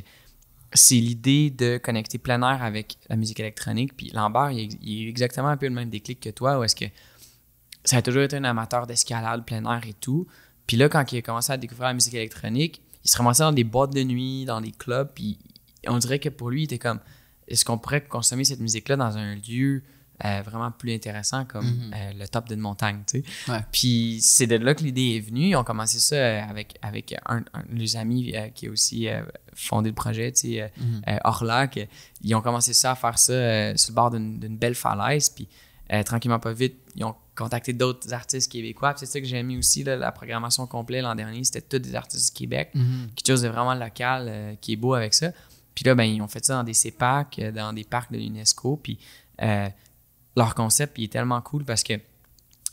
c'est l'idée de connecter plein air avec la musique électronique. Puis Lambert, il, il exactement un peu le même déclic que toi, où est-ce que ça a toujours été un amateur d'escalade, plein air et tout. Puis là, quand il a commencé à découvrir la musique électronique, il se ramassait dans des boîtes de nuit, dans des clubs, puis on dirait que pour lui, il était comme, est-ce qu'on pourrait consommer cette musique-là dans un lieu euh, vraiment plus intéressant comme mhm. euh, le top d'une montagne, tu sais? Puis c'est de là que l'idée est venue. Ils ont commencé ça euh, avec, avec un, de leurs amis qui a aussi fondé le projet, tu sais, mhm. Orlac. Ils ont commencé ça à faire ça sur le bord d'une belle falaise, puis euh, tranquillement, pas vite, ils ont contacté d'autres artistes québécois. C'est ça que j'ai mis aussi, la programmation complète l'an dernier, c'était tous des artistes du Québec, mhm. qui quelque chose de vraiment local euh, qui est beau avec ça. Puis là, ben, ils ont fait ça dans des CEPAC, euh, dans des parcs de l'UNESCO. Puis leur concept, il est tellement cool parce que,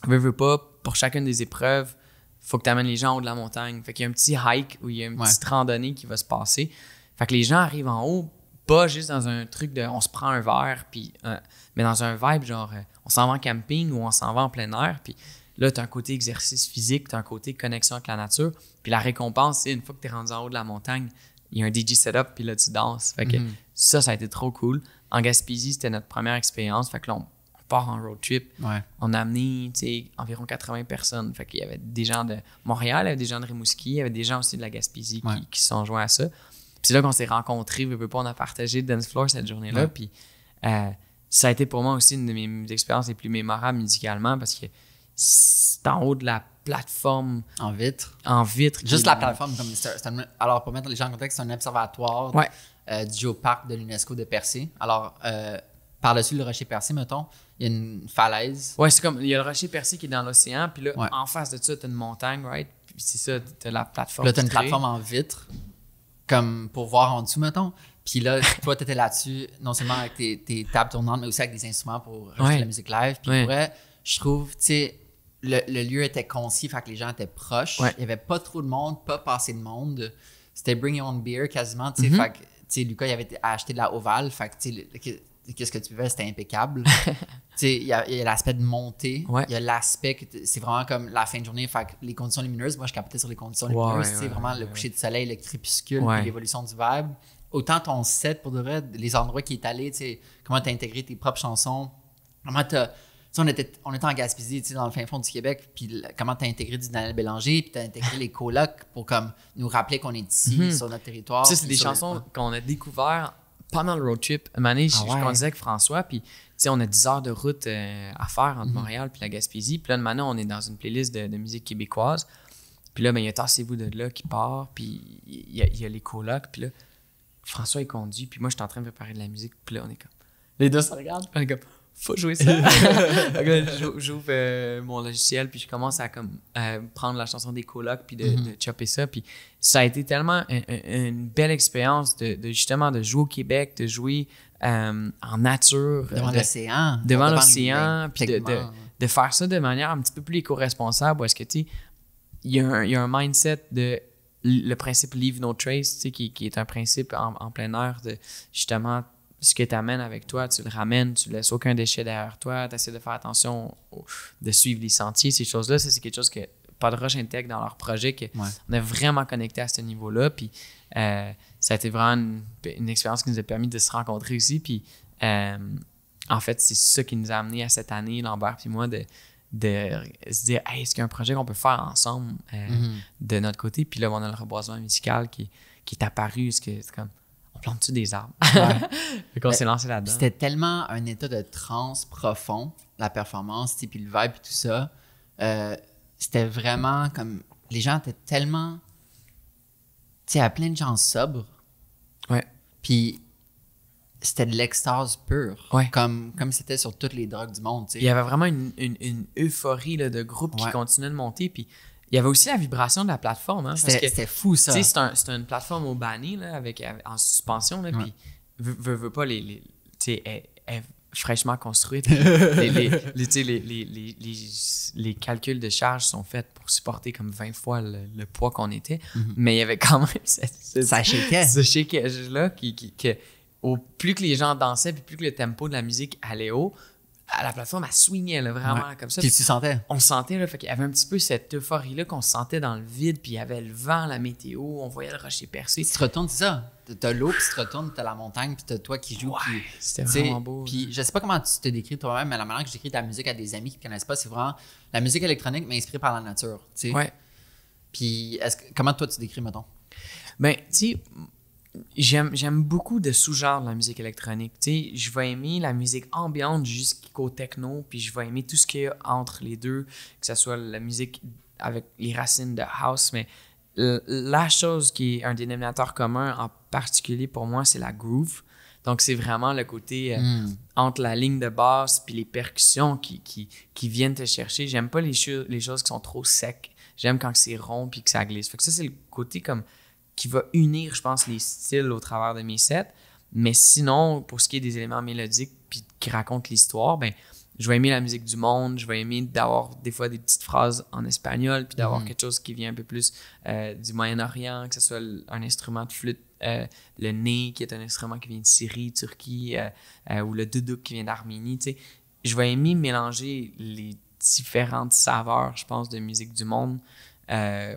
veux, veux pas, pour chacune des épreuves, faut que tu amènes les gens en haut de la montagne. Fait qu'il y a un petit hike ou il y a une petite randonnée qui va se passer. Fait que les gens arrivent en haut, pas juste dans un truc de on se prend un verre, puis, mais dans un vibe genre on s'en va en camping ou on s'en va en plein air. Puis là, tu as un côté exercice physique, tu as un côté connexion avec la nature. Puis la récompense, c'est une fois que tu es rendu en haut de la montagne, il y a un DJ setup, puis là, tu danses. Fait que mhm. ça, ça a été trop cool. En Gaspésie, c'était notre première expérience. Fait que là, on, part en road trip. On a amené environ 80 personnes. Fait qu'il y avait des gens de Montréal, il y avait des gens de Rimouski, il y avait des gens aussi de la Gaspésie qui, sont joints à ça. Puis c'est là qu'on s'est rencontrés, on a partagé Dance Floor cette journée-là. Puis euh, ça a été pour moi aussi une de mes expériences les plus mémorables musicalement parce que c'est en haut de la plateforme. En vitre. En vitre. Juste la plateforme, comme Alors, pour mettre les gens en contexte, c'est un observatoire euh, du géoparc de l'UNESCO de Percé. Alors, euh, par-dessus le rocher Percé, mettons, il y a une falaise. Oui, c'est comme. Il y a le rocher Percé qui est dans l'océan, puis là, en face de ça, tu une montagne, right? Puis c'est ça, tu as la plateforme. Là, tu une plateforme en vitre, comme pour voir en dessous, mettons. Puis là, toi, tu étais là-dessus, non seulement avec tes, tables tournantes, mais aussi avec des instruments pour ouais. la musique live. Puis ouais. vrai, je trouve, tu sais, le, lieu était concis, fait que les gens étaient proches. Il n'y avait pas trop de monde, pas passé de monde. C'était bring your own beer quasiment, tu sais. Mm-hmm. Fait que, tu sais, Lucas, il avait acheté de la ovale, fait que, tu sais, qu'est-ce que tu veux, c'était impeccable. tu sais, il y a, l'aspect de montée, il y a l'aspect c'est vraiment comme la fin de journée, fait que les conditions lumineuses, moi je captais sur les conditions lumineuses, c'est vraiment le coucher de soleil, le crépuscule, l'évolution du vibe autant ton set pour de vrai, les endroits qui est allé, tu sais, comment tu as intégré tes propres chansons, comment tu on était, on était en Gaspésie, dans le fin fond du Québec, puis comment as intégré du Daniel Bélanger, puis as intégré les colocs pour comme nous rappeler qu'on est ici, mhm. sur notre territoire. sais, c'est des chansons qu'on a découvert pendant le road trip. Une année, ah ouais. je conduisais avec François, puis on a 10 heures de route euh, à faire entre mhm. Montréal puis la Gaspésie. Puis là, de maintenant, on est dans une playlist de, musique québécoise. Puis là, ben, il y a Tassez-vous de là qui part, puis il y, y, a les colocs, là, François, est conduit, puis moi, je suis en train de préparer de la musique, puis là, on est comme. Les deux se regardent, on est comme, faut jouer ça. J'ouvre euh, mon logiciel, puis je commence à comme, euh, prendre la chanson des colocs, puis mm-hmm. de, chopper ça. Puis ça a été tellement une, belle expérience de, justement de jouer au Québec, de jouer euh, en nature. Devant l'océan. Devant, l'océan, puis de, faire ça de manière un petit peu plus éco-responsable, est-ce que tu il y, a un mindset de le principe Leave No Trace, tu qui, est un principe en, plein air de justement ce que tu amènes avec toi, tu le ramènes, tu laisses aucun déchet derrière toi, tu essaies de faire attention, de suivre les sentiers, ces choses-là. c'est quelque chose que roche intègre dans leur projet, que on est vraiment connecté à ce niveau-là. Puis euh, ça a été vraiment une, expérience qui nous a permis de se rencontrer aussi. Puis euh, en fait, c'est ça qui nous a amené à cette année, Lambert puis moi, de, de se dire est-ce qu'il y a un projet qu'on peut faire ensemble euh, mhm. de notre côté puis là on a le reboisement musical qui, qui est apparu ce que c'est comme on plante-tu des arbres qu'on ben, s'est lancé là-dedans c'était tellement un état de transe profond la performance puis le vibe et tout ça euh, c'était vraiment comme les gens étaient tellement tu sais à plein de gens sobres ouais puis c'était de l'extase pure. Comme, comme c'était sur toutes les drogues du monde. Il y avait vraiment une, euphorie de groupe qui continuait de monter. Puis il y avait aussi la vibration de la plateforme. Hein, c'était fou, ça. C'est une plateforme au banni, avec, en suspension. Là, pas, les, elle, est fraîchement construite. les, calculs de charge sont faits pour supporter comme 20 fois le, poids qu'on était. Mhm. Mais il y avait quand même cette, cette, ce là qui plus que les gens dansaient, puis plus que le tempo de la musique allait haut, la plateforme, elle swingait là, vraiment comme ça. Puis tu sentais? On sentait, là, fait qu'il y avait un petit peu cette euphorie-là qu'on sentait dans le vide, puis il y avait le vent, la météo, on voyait le rocher percé. Tu te retournes, c'est ça. T'as l'eau, puis tu te retournes, t'as la montagne, puis t'as toi qui joues. c'était vraiment beau. Puis je sais pas comment tu te décris toi-même, mais la manière que j'écris ta musique à des amis qui ne connaissent pas, c'est vraiment la musique électronique, mais inspirée par la nature, tu sais. Ouais. Puis comment toi tu décris, mettons? Ben, tu j'aime beaucoup de sous-genres de la musique électronique. Tu sais, je vais aimer la musique ambiante jusqu'au techno, puis je vais aimer tout ce qu'il y a entre les deux, que ce soit la musique avec les racines de house, mais la chose qui est un dénominateur commun en particulier pour moi, c'est la groove. Donc, c'est vraiment le côté euh, mm. entre la ligne de basse puis les percussions qui, viennent te chercher. J'aime pas les, les choses qui sont trop secs. J'aime quand c'est rond puis que ça glisse. ça, c'est le côté comme qui va unir, je pense, les styles au travers de mes sets. Mais sinon, pour ce qui est des éléments mélodiques puis qui racontent l'histoire, ben, je vais aimer la musique du monde, je vais aimer d'avoir des fois des petites phrases en espagnol, puis d'avoir mhm. quelque chose qui vient un peu plus euh, du Moyen-Orient, que ce soit un instrument de flûte, euh, le nez, qui est un instrument qui vient de Syrie, Turquie, euh, ou le duduk qui vient d'Arménie. Tu sais. Je vais aimer mélanger les différentes saveurs, je pense, de musique du monde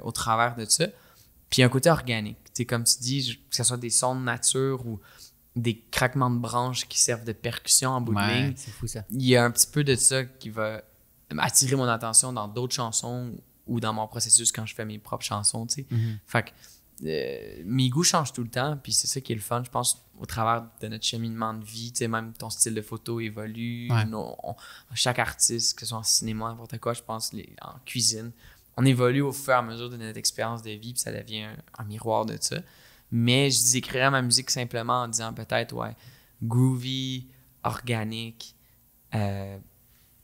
au travers de ça. Puis il y a un côté organique. comme tu dis, que ce soit des sons de nature ou des craquements de branches qui servent de percussion en bout de ligne. Il y a un petit peu de ça qui va attirer mon attention dans d'autres chansons ou dans mon processus quand je fais mes propres chansons. tu sais. Mhm. Fait euh, mes goûts changent tout le temps, puis c'est ça qui est le fun, je pense, au travers de notre cheminement de vie, tu sais, même ton style de photo évolue, chaque artiste, que ce soit en cinéma, n'importe quoi, je pense, les, en cuisine, on évolue au fur et à mesure de notre expérience de vie, puis ça devient un, miroir de ça. Mais je décrirais ma musique simplement en disant peut-être, ouais, groovy, organique. Euh,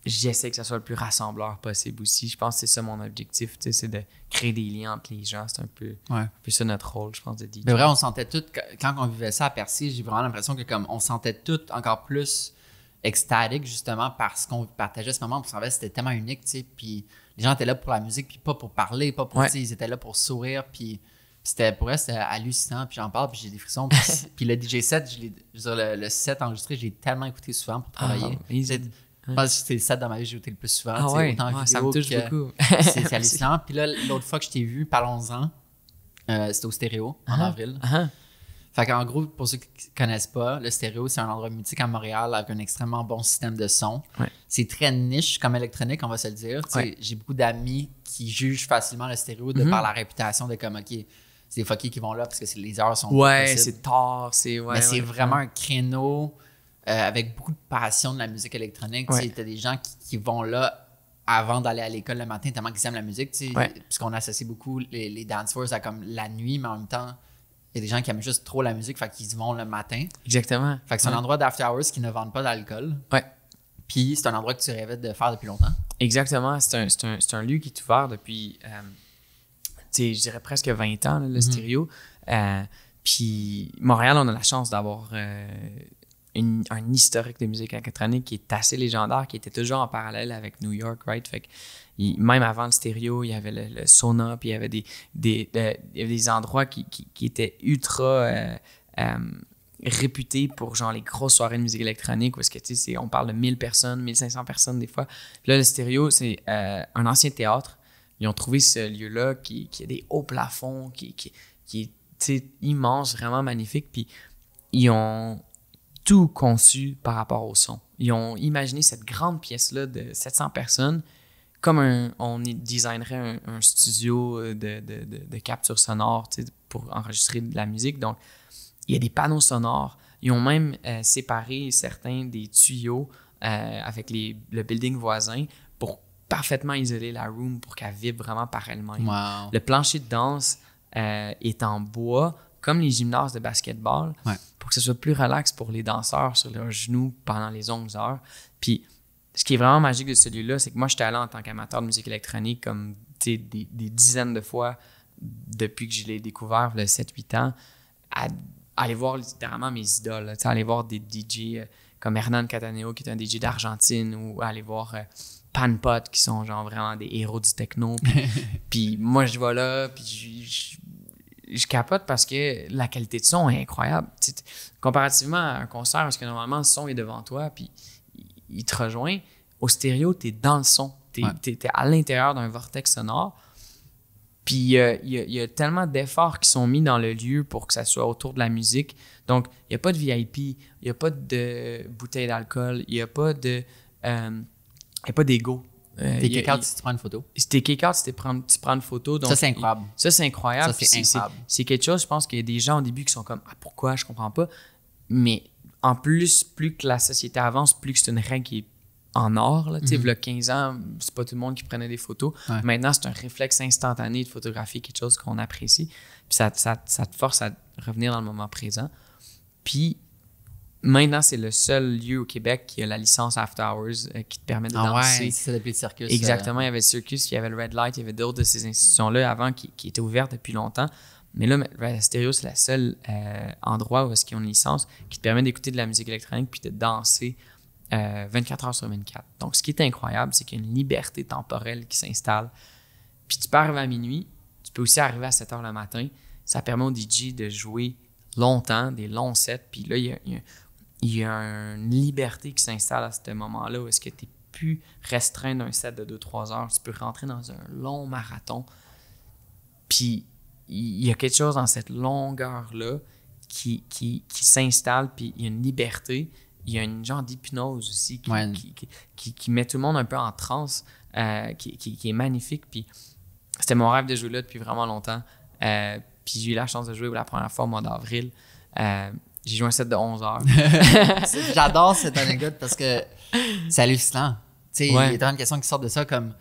j'essaie que ça soit le plus rassembleur possible aussi. Je pense que c'est ça mon objectif, c'est de créer des liens entre les gens. C'est un peu, ouais. puis ça notre rôle, je pense, de DJ. Mais vrai, on sentait tout, quand on vivait ça à Percy, j'ai vraiment l'impression que comme on sentait tout encore plus extatique justement parce qu'on partageait ce moment. On savait c'était tellement unique, tu sais. Puis les gens étaient là pour la musique, puis pas pour parler, pas pour. dire, Ils étaient là pour sourire, puis. c'était pour eux, c'était hallucinant, puis j'en parle, puis j'ai des frissons. Puis, le DJ 7, je dire, le, 7 set enregistré, j'ai tellement écouté souvent pour travailler. Ah, je pense que c'était le set dans ma vie que j'ai écouté le plus souvent. Ah ça me touche beaucoup. c'est hallucinant. Puis là, l'autre fois que je t'ai vu, parlons-en, euh, c'était au stéréo en ah, avril. Ah, ah. Fait qu'en gros, pour ceux qui connaissent pas, le stéréo, c'est un endroit mythique à Montréal avec un extrêmement bon système de son. C'est très niche comme électronique, on va se le dire. J'ai beaucoup d'amis qui jugent facilement le stéréo de mhm. par la réputation de comme, OK, c'est des fuckers qui vont là parce que les heures sont. Ouais, c'est tard. c'est ouais, Mais c'est vraiment un créneau euh, avec beaucoup de passion de la musique électronique. Tu des gens qui, vont là avant d'aller à l'école le matin, tellement qu'ils aiment la musique, puisqu'on associe beaucoup les, les dance à comme la nuit, mais en même temps, il y a des gens qui aiment juste trop la musique, fait qu'ils y vont le matin. Exactement. Fait que c'est un endroit d'after hours qui ne vendent pas d'alcool. Ouais. Puis c'est un endroit que tu rêvais de faire depuis longtemps. Exactement. C'est un, lieu qui est ouvert depuis, euh, je dirais presque 20 ans, le mhm. stéréo. Euh, puis Montréal, on a la chance d'avoir euh, un historique de musique électronique qui est assez légendaire, qui était toujours en parallèle avec New York, right? Fait que même avant le stéréo, il y avait le, sauna, puis il y avait des, euh, endroits qui, étaient ultra euh, euh, réputés pour genre les grosses soirées de musique électronique, parce que, tu sais, on parle de 1000 personnes, 1500 personnes des fois. là, le stéréo, c'est un ancien théâtre. Ils ont trouvé ce lieu-là qui, qui, a des hauts plafonds, qui, qui est immense, vraiment magnifique. Puis ils ont tout conçu par rapport au son. Ils ont imaginé cette grande pièce-là de 700 personnes comme on on designerait un, studio euh, de, capture sonore pour enregistrer de la musique. Donc, il y a des panneaux sonores. Ils ont même euh, séparé certains des tuyaux euh, avec les, le building voisin pour parfaitement isoler la room pour qu'elle vibre vraiment par elle-même. Le plancher de danse est en bois, comme les gymnases de basketball, pour que ce soit plus relax pour les danseurs sur leurs genoux pendant les 11 heures. Puis ce qui est vraiment magique de celui-là, c'est que moi, j'étais allé en tant qu'amateur de musique électronique comme des, dizaines de fois depuis que je l'ai découvert, le 7-8 ans, à, aller voir littéralement mes idoles, aller voir des DJ euh, comme Hernan Cataneo, qui est un DJ d'Argentine, ou aller voir euh, Panpot, qui sont genre vraiment des héros du techno. Puis, moi, je vais là, puis je, capote parce que la qualité de son est incroyable. comparativement à un concert, parce que normalement, le son est devant toi, puis il te rejoint. Au stéréo, tu es dans le son. Tu es, à l'intérieur d'un vortex sonore. Puis il y, y, a tellement d'efforts qui sont mis dans le lieu pour que ça soit autour de la musique. Donc, il n'y a pas de VIP, il n'y a pas de bouteille d'alcool, il n'y a pas de. Euh, a pas d'ego. Euh, t'es kick si tu prends une photo. T'es kick si tu prends une photo. ça, c'est incroyable. Ça, c'est incroyable. c'est incroyable. C'est quelque chose, je pense qu'il y a des gens au début qui sont comme Ah, pourquoi Je comprends pas. Mais en plus, plus que la société avance, plus que c'est une règle qui est en or. Là. sais, il y a 15 ans, c'est pas tout le monde qui prenait des photos. Maintenant, c'est un réflexe instantané de photographier quelque chose qu'on apprécie. Puis ça, te force à revenir dans le moment présent. Puis maintenant, c'est le seul lieu au Québec qui a la licence After Hours euh, qui te permet de ah Ouais, c'est le circus. Euh. Exactement. Il y avait le circus, il y avait le Red Light, il y avait d'autres de ces institutions-là avant qui étaient ouvertes depuis longtemps. Mais là, la stéréo, c'est le seul euh, endroit où est-ce qu'ils ont une licence qui te permet d'écouter de la musique électronique puis de danser 24 euh, heures sur 24. Donc, ce qui est incroyable, c'est qu'il y a une liberté temporelle qui s'installe. Puis tu peux arriver à minuit, tu peux aussi arriver à 7 heures le matin. Ça permet au DJ de jouer longtemps, des longs sets. Puis là, il y a, une liberté qui s'installe à ce moment-là où est-ce que tu n'es plus restreint d'un set de 2-3 heures. Tu peux rentrer dans un long marathon. Puis il y a quelque chose dans cette longueur-là qui, qui, s'installe, puis il y a une liberté, il y a une genre d'hypnose aussi qui, met tout le monde un peu en transe, euh, qui, est magnifique. Puis c'était mon rêve de jouer là depuis vraiment longtemps. Euh, puis j'ai eu la chance de jouer pour la première fois au mois d'avril. Euh, j'ai joué un set de 11 heures. J'adore cette anecdote parce que c'est hallucinant. Tu il y a tellement de questions qui sortent de ça comme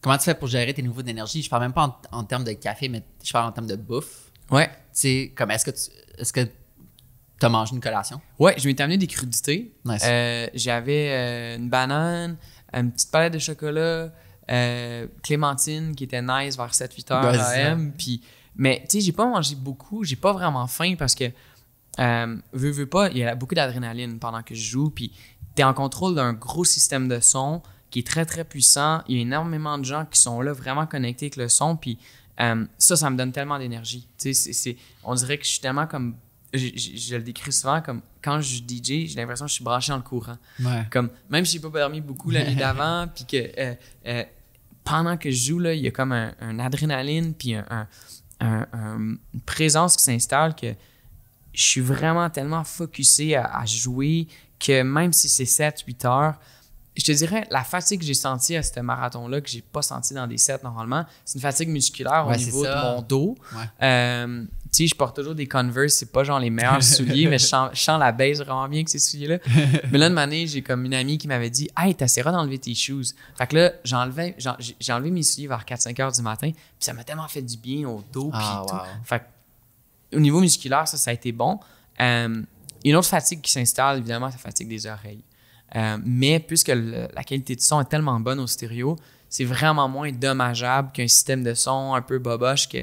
Comment tu fais pour gérer tes niveaux d'énergie? Je parle même pas en, termes de café, mais je parle en termes de bouffe. Ouais. Tu sais, comme est-ce que tu est-ce que as mangé une collation? Ouais, je m'étais amené des crudités. Nice. Euh, j'avais euh, une banane, une petite palette de chocolat, euh, Clémentine qui était nice vers 7-8 heures AM. Puis, mais tu sais, j'ai pas mangé beaucoup, j'ai pas vraiment faim parce que veux, veux pas, il y a beaucoup d'adrénaline pendant que je joue. Puis es en contrôle d'un gros système de son qui est très, très puissant. Il y a énormément de gens qui sont là vraiment connectés avec le son. Puis euh, ça, ça me donne tellement d'énergie. On dirait que je suis tellement comme. Je, le décris souvent comme quand je DJ, j'ai l'impression que je suis branché dans le courant. Comme, même si j'ai pas dormi beaucoup la nuit d'avant, puis que euh, euh, pendant que je joue, là, il y a comme un, adrénaline, puis une présence qui s'installe que je suis vraiment tellement focusé à, à jouer que même si c'est 7-8 heures, je te dirais, la fatigue que j'ai sentie à ce marathon-là, que j'ai pas senti dans des sets normalement, c'est une fatigue musculaire au niveau de mon dos. Euh, tu sais, je porte toujours des Converse, c'est pas genre les meilleurs souliers, mais je sens, la baisse vraiment bien que ces souliers-là. mais là, une année, j'ai comme une amie qui m'avait dit Hey, t'essaieras d'enlever tes shoes. Fait que là, j'enlevais, j'ai enlevé mes souliers vers 4-5 heures du matin, puis ça m'a tellement fait du bien au dos, puis ah, tout. Fait au niveau musculaire, ça, ça a été bon. Euh, une autre fatigue qui s'installe, évidemment, c'est la fatigue des oreilles. Euh, mais puisque la qualité de son est tellement bonne au stéréo, c'est vraiment moins dommageable qu'un système de son un peu boboche que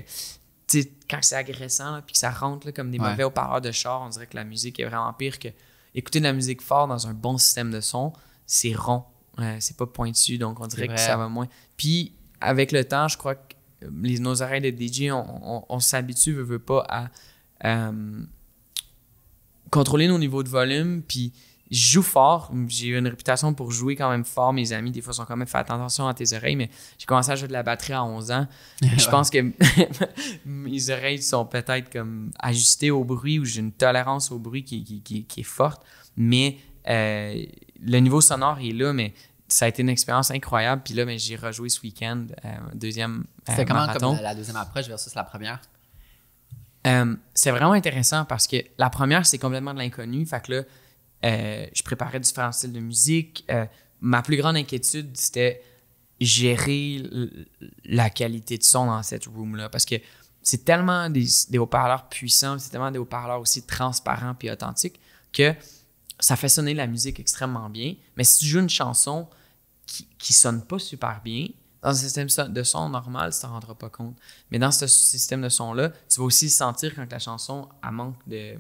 quand c'est agressant puis que ça rentre comme des mauvais haut-parleurs de char, on dirait que la musique est vraiment pire que écouter de la musique fort dans un bon système de son, c'est rond, euh, c'est pas pointu, donc on dirait que ça va moins. Puis avec le temps, je crois que les, nos oreilles de DJ, on, s'habitue, veut, pas à euh, contrôler nos niveaux de volume, puis je joue fort. J'ai une réputation pour jouer quand même fort. Mes amis, des fois, sont quand même fait attention à tes oreilles, mais j'ai commencé à jouer de la batterie à 11 ans. je pense que mes oreilles sont peut-être comme ajustées au bruit ou j'ai une tolérance au bruit qui, est forte. Mais euh, le niveau sonore est là, mais ça a été une expérience incroyable. Puis là, ben, j'ai rejoué ce week-end, euh, deuxième. Euh, C'était comment Comme la deuxième approche versus la première? c'est vraiment intéressant parce que la première, c'est complètement de l'inconnu. Fait que là, euh, je préparais différents styles de musique. Euh, ma plus grande inquiétude, c'était gérer la qualité de son dans cette room-là. Parce que c'est tellement des, haut-parleurs puissants, c'est tellement des haut-parleurs aussi transparents puis authentiques que ça fait sonner la musique extrêmement bien. Mais si tu joues une chanson qui, ne sonne pas super bien, dans un système de son normal, tu t'en rendras pas compte. Mais dans ce système de son-là, tu vas aussi sentir quand la chanson a manque de,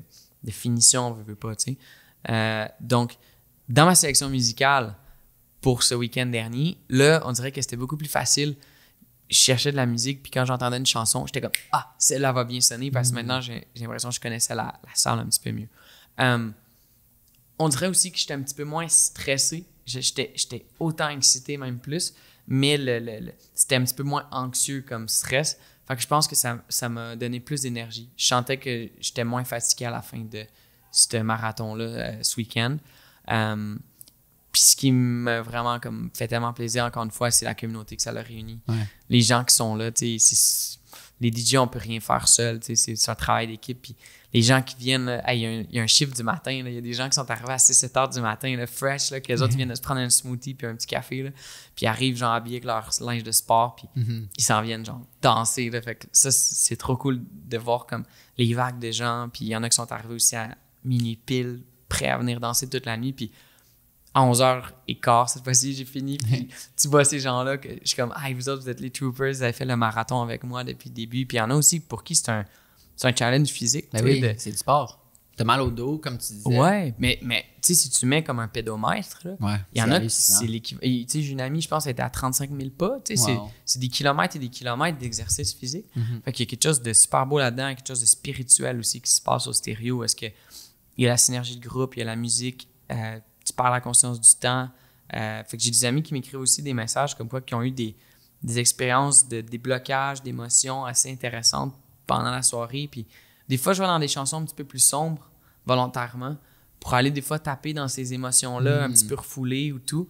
finition, on veut pas, tu sais. Euh, donc, dans ma sélection musicale pour ce week-end dernier, là, on dirait que c'était beaucoup plus facile. Je cherchais de la musique, puis quand j'entendais une chanson, j'étais comme Ah, celle-là va bien sonner, parce que mm. maintenant, j'ai l'impression que je connaissais la, salle un petit peu mieux. Euh, on dirait aussi que j'étais un petit peu moins stressé. J'étais autant excité, même plus, mais le, c'était un petit peu moins anxieux comme stress. Fait que je pense que ça m'a donné plus d'énergie. Je sentais que j'étais moins fatigué à la fin de, un marathon-là euh, ce week-end. Euh, puis ce qui me vraiment comme fait tellement plaisir, encore une fois, c'est la communauté que ça le réunit. Les gens qui sont là, tu sais, les DJ, on ne peut rien faire seul, c'est un travail d'équipe. Puis les gens qui viennent, il y, a un chiffre du matin, il y a des gens qui sont arrivés à 6-7 heures du matin, le fresh, là, que les autres viennent se prendre un smoothie puis un petit café, là, puis arrivent habillés avec leur linge de sport, puis mm-hmm. ils s'en viennent genre danser. Là, fait que ça, c'est trop cool de voir comme les vagues de gens, puis il y en a qui sont arrivés aussi à, mini pile, prêt à venir danser toute la nuit. Puis à 11h15, cette fois-ci, j'ai fini. Puis tu vois ces gens-là, que je suis comme, ah, vous autres, vous êtes les troopers, vous avez fait le marathon avec moi depuis le début. Puis il y en a aussi pour qui c'est un, un challenge physique. Ben c'est du sport. T'as mal au dos, comme tu disais. Ouais, mais, mais tu sais, si tu mets comme un pédomètre, il y en a c'est l'équivalent. Tu sais, j'ai une amie, je pense, elle était à 35 000 pas. Tu sais, c'est des kilomètres et des kilomètres d'exercice physique. Mhm. Fait qu'il y a quelque chose de super beau là-dedans, quelque chose de spirituel aussi qui se passe au stéréo. Est-ce que il y a la synergie de groupe, il y a la musique, euh, tu parles la conscience du temps. Euh, fait que j'ai des amis qui m'écrivent aussi des messages comme quoi qui ont eu des, expériences de déblocage d'émotions assez intéressantes pendant la soirée. Puis des fois, je vais dans des chansons un petit peu plus sombres volontairement pour aller des fois taper dans ces émotions-là, un petit hmm. peu refoulées ou tout.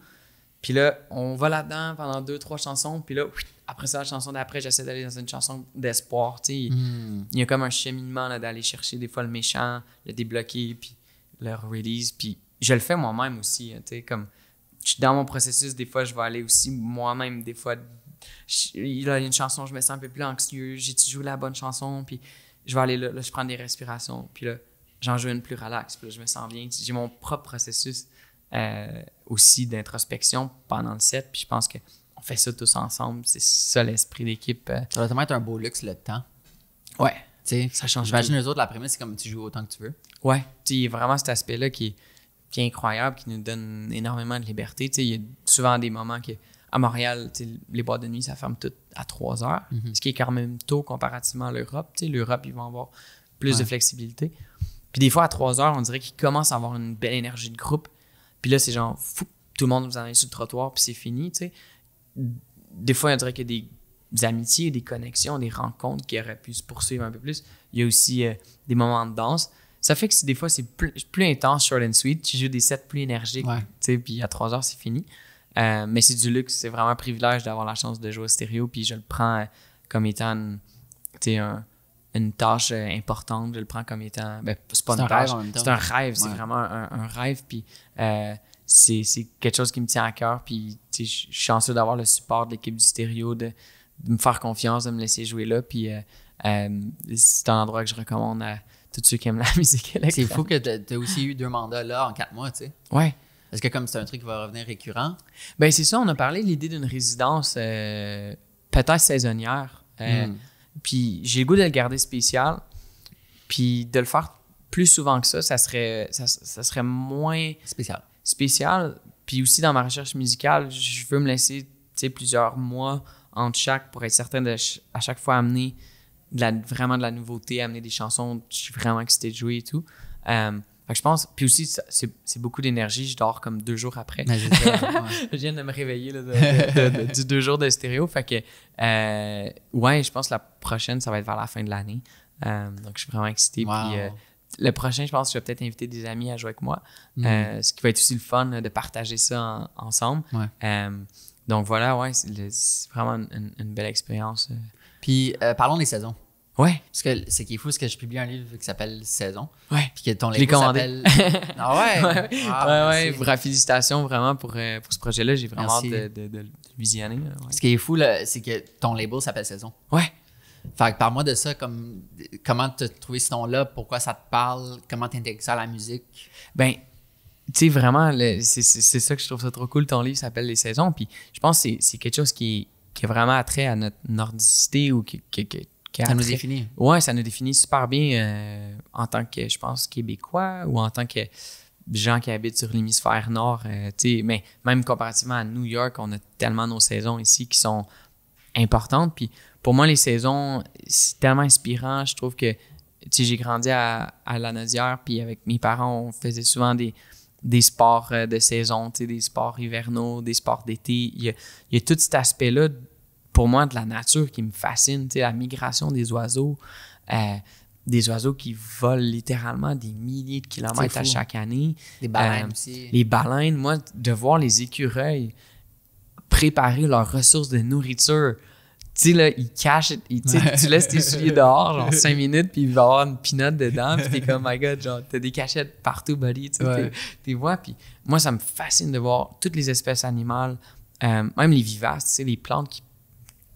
Puis là, on va là-dedans pendant deux, trois chansons, puis là, après ça, la chanson d'après, j'essaie d'aller dans une chanson d'espoir. Hmm. Il y a comme un cheminement là, d'aller chercher des fois le méchant, le débloquer, puis le release. Puis je le fais moi-même aussi. Hein, comme, dans mon processus, des fois, je vais aller aussi moi-même, des fois, il y a une chanson, je me sens un peu plus anxieux, j'ai toujours la bonne chanson, puis je vais aller là, je prends des respirations, puis là, j'en joue une plus relax, je me sens bien. J'ai mon propre processus euh, aussi d'introspection pendant le set, puis je pense que on fait ça tous ensemble. C'est ça l'esprit d'équipe. Euh. Ça va tellement être un beau luxe le temps. Ouais. sais ça change. J'imagine les autres, l'après-midi, c'est comme tu joues autant que tu veux. Ouais. Il y a vraiment cet aspect-là qui, est incroyable, qui nous donne énormément de liberté. Il y a souvent des moments que. À Montréal, les boîtes de nuit, ça ferme tout à 3 heures, mhm. ce qui est quand même tôt comparativement à l'Europe. L'Europe, ils vont avoir plus de flexibilité. Puis des fois, à 3 heures, on dirait qu'ils commencent à avoir une belle énergie de groupe. Puis là, c'est genre, fou, tout le monde vous en est sur le trottoir, puis c'est fini, tu sais des fois, on dirait qu'il y a des, amitiés, des connexions, des rencontres qui auraient pu se poursuivre un peu plus. Il y a aussi euh, des moments de danse. Ça fait que des fois, c'est plus, intense, short and sweet. Tu joues des sets plus énergiques, sais puis à trois heures, c'est fini. Euh, mais c'est du luxe. C'est vraiment un privilège d'avoir la chance de jouer au stéréo, puis je le prends euh, comme étant une, un, une tâche importante. Je le prends comme étant. Ben, c'est pas une un tâche, c'est un rêve. C'est vraiment un, un rêve. Puis c'est quelque chose qui me tient à cœur. Puis, je suis chanceux d'avoir le support de l'équipe du stéréo, de, me faire confiance, de me laisser jouer là. Puis, euh, euh, c'est un endroit que je recommande à tous ceux qui aiment la musique C'est fou que tu as aussi eu deux mandats là en quatre mois, tu sais. Ouais. Est-ce que comme c'est un truc qui va revenir récurrent? Ben c'est ça, on a parlé de l'idée d'une résidence euh, peut-être saisonnière. Hmm. Puis j'ai le goût de le garder spécial. Puis de le faire plus souvent que ça, ça serait, ça, ça serait moins... Spécial spécial. Puis aussi dans ma recherche musicale, je veux me laisser plusieurs mois entre chaque pour être certain de à chaque fois amener vraiment de la nouveauté, amener des chansons. Je suis vraiment excité de jouer et tout. Euh, je pense, puis aussi, c'est beaucoup d'énergie. Je dors comme deux jours après. je viens de me réveiller là, du deux jours de stéréo. Fait que, euh, ouais, je pense que la prochaine, ça va être vers la fin de l'année. Euh, donc, je suis vraiment excité le prochain, je pense que je vais peut-être inviter des amis à jouer avec moi, mm. euh, ce qui va être aussi le fun de partager ça ensemble. Euh, donc voilà, ouais, c'est vraiment une, belle expérience. Euh. Puis parlons des saisons. Ouais. Parce que qui est fou c'est que je publie un livre qui s'appelle Saison. Ouais. Puis que ton livre s'appelle. ah ouais. Ah, félicitations vraiment pour, pour ce projet-là. J'ai vraiment hâte de, le visionner. Ce qui est fou, c'est que ton label s'appelle Saison. Ouais. Fait parle-moi de ça, comme comment tu as trouvé ce nom là pourquoi ça te parle, comment tu ça à la musique? Ben, tu sais, vraiment, c'est ça que je trouve ça trop cool. Ton livre s'appelle Les Saisons, puis je pense que c'est quelque chose qui, qui est vraiment attrait à notre nordicité ou qui, qui, ça nous définit. Oui, ça nous définit super bien euh, en tant que, je pense, Québécois ou en tant que gens qui habitent sur l'hémisphère nord. Euh, sais, mais même comparativement à New York, on a tellement nos saisons ici qui sont importantes. Puis pour moi, les saisons, c'est tellement inspirant. Je trouve que, tu j'ai grandi à, la puis avec mes parents, on faisait souvent des, des sports euh, de saison, tu des sports hivernaux, des sports d'été. Il, y a, tout cet aspect-là, pour moi, de la nature qui me fascine, tu la migration des oiseaux. Euh, des oiseaux qui volent littéralement des milliers de kilomètres à chaque année. Les baleines euh, aussi. Les baleines, moi, de voir les écureuils préparer leurs ressources de nourriture tu il cache, tu laisses tes souliers dehors, genre 5 minutes, puis il va avoir une pinotte dedans, puis t'es comme, my god, genre, t'as des cachettes partout, buddy, tu vois, puis moi, ça me fascine de voir toutes les espèces animales, euh, même les vivaces, tu sais, les plantes qui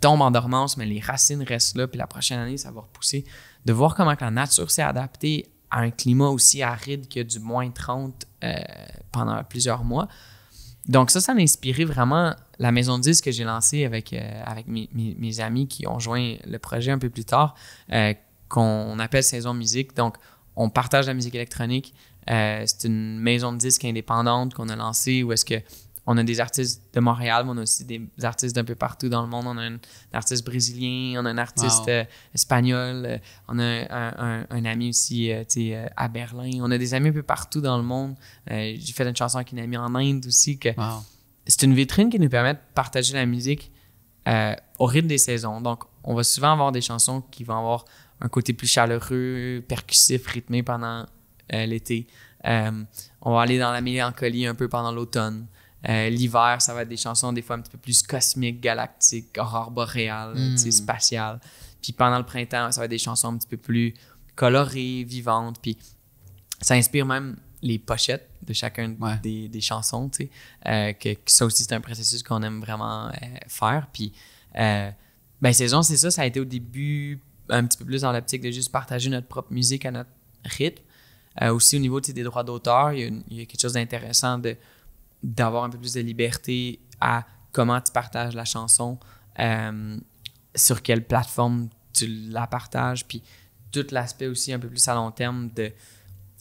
tombent en dormance, mais les racines restent là, puis la prochaine année, ça va repousser, de voir comment la nature s'est adaptée à un climat aussi aride que du moins 30 euh, pendant plusieurs mois, donc ça, ça m'a inspiré vraiment la maison de disques que j'ai lancée avec, euh, avec mes, amis qui ont joint le projet un peu plus tard, euh, qu'on appelle Saison Musique. Donc, on partage la musique électronique. Euh, c'est une maison de disques indépendante qu'on a lancée où est-ce que on a des artistes de Montréal, mais on a aussi des artistes d'un peu partout dans le monde. On a un, artiste brésilien, on a un artiste euh, espagnol, euh, on a un, ami aussi euh, à Berlin. On a des amis un peu partout dans le monde. J'ai fait une chanson avec une amie en Inde aussi. C'est une vitrine qui nous permet de partager la musique au rythme des saisons. Donc, on va souvent avoir des chansons qui vont avoir un côté plus chaleureux, percussif, rythmé pendant l'été. on va aller dans la mélancolie un peu pendant l'automne. Euh, l'hiver, ça va être des chansons des fois un petit peu plus cosmiques, galactiques, aurore boréale, hmm. spatiales. Puis pendant le printemps, ça va être des chansons un petit peu plus colorées, vivantes. Puis ça inspire même les pochettes de chacun des, des, chansons, tu sais. Euh, que, ça aussi, c'est un processus qu'on aime vraiment euh, faire. Puis, Saison, ben, c'est ça. Ça a été au début un petit peu plus dans l'optique de juste partager notre propre musique à notre rythme. aussi, au niveau des droits d'auteur, il, il, y a quelque chose d'intéressant de d'avoir un peu plus de liberté à comment tu partages la chanson, euh, sur quelle plateforme tu la partages, puis tout l'aspect aussi un peu plus à long terme de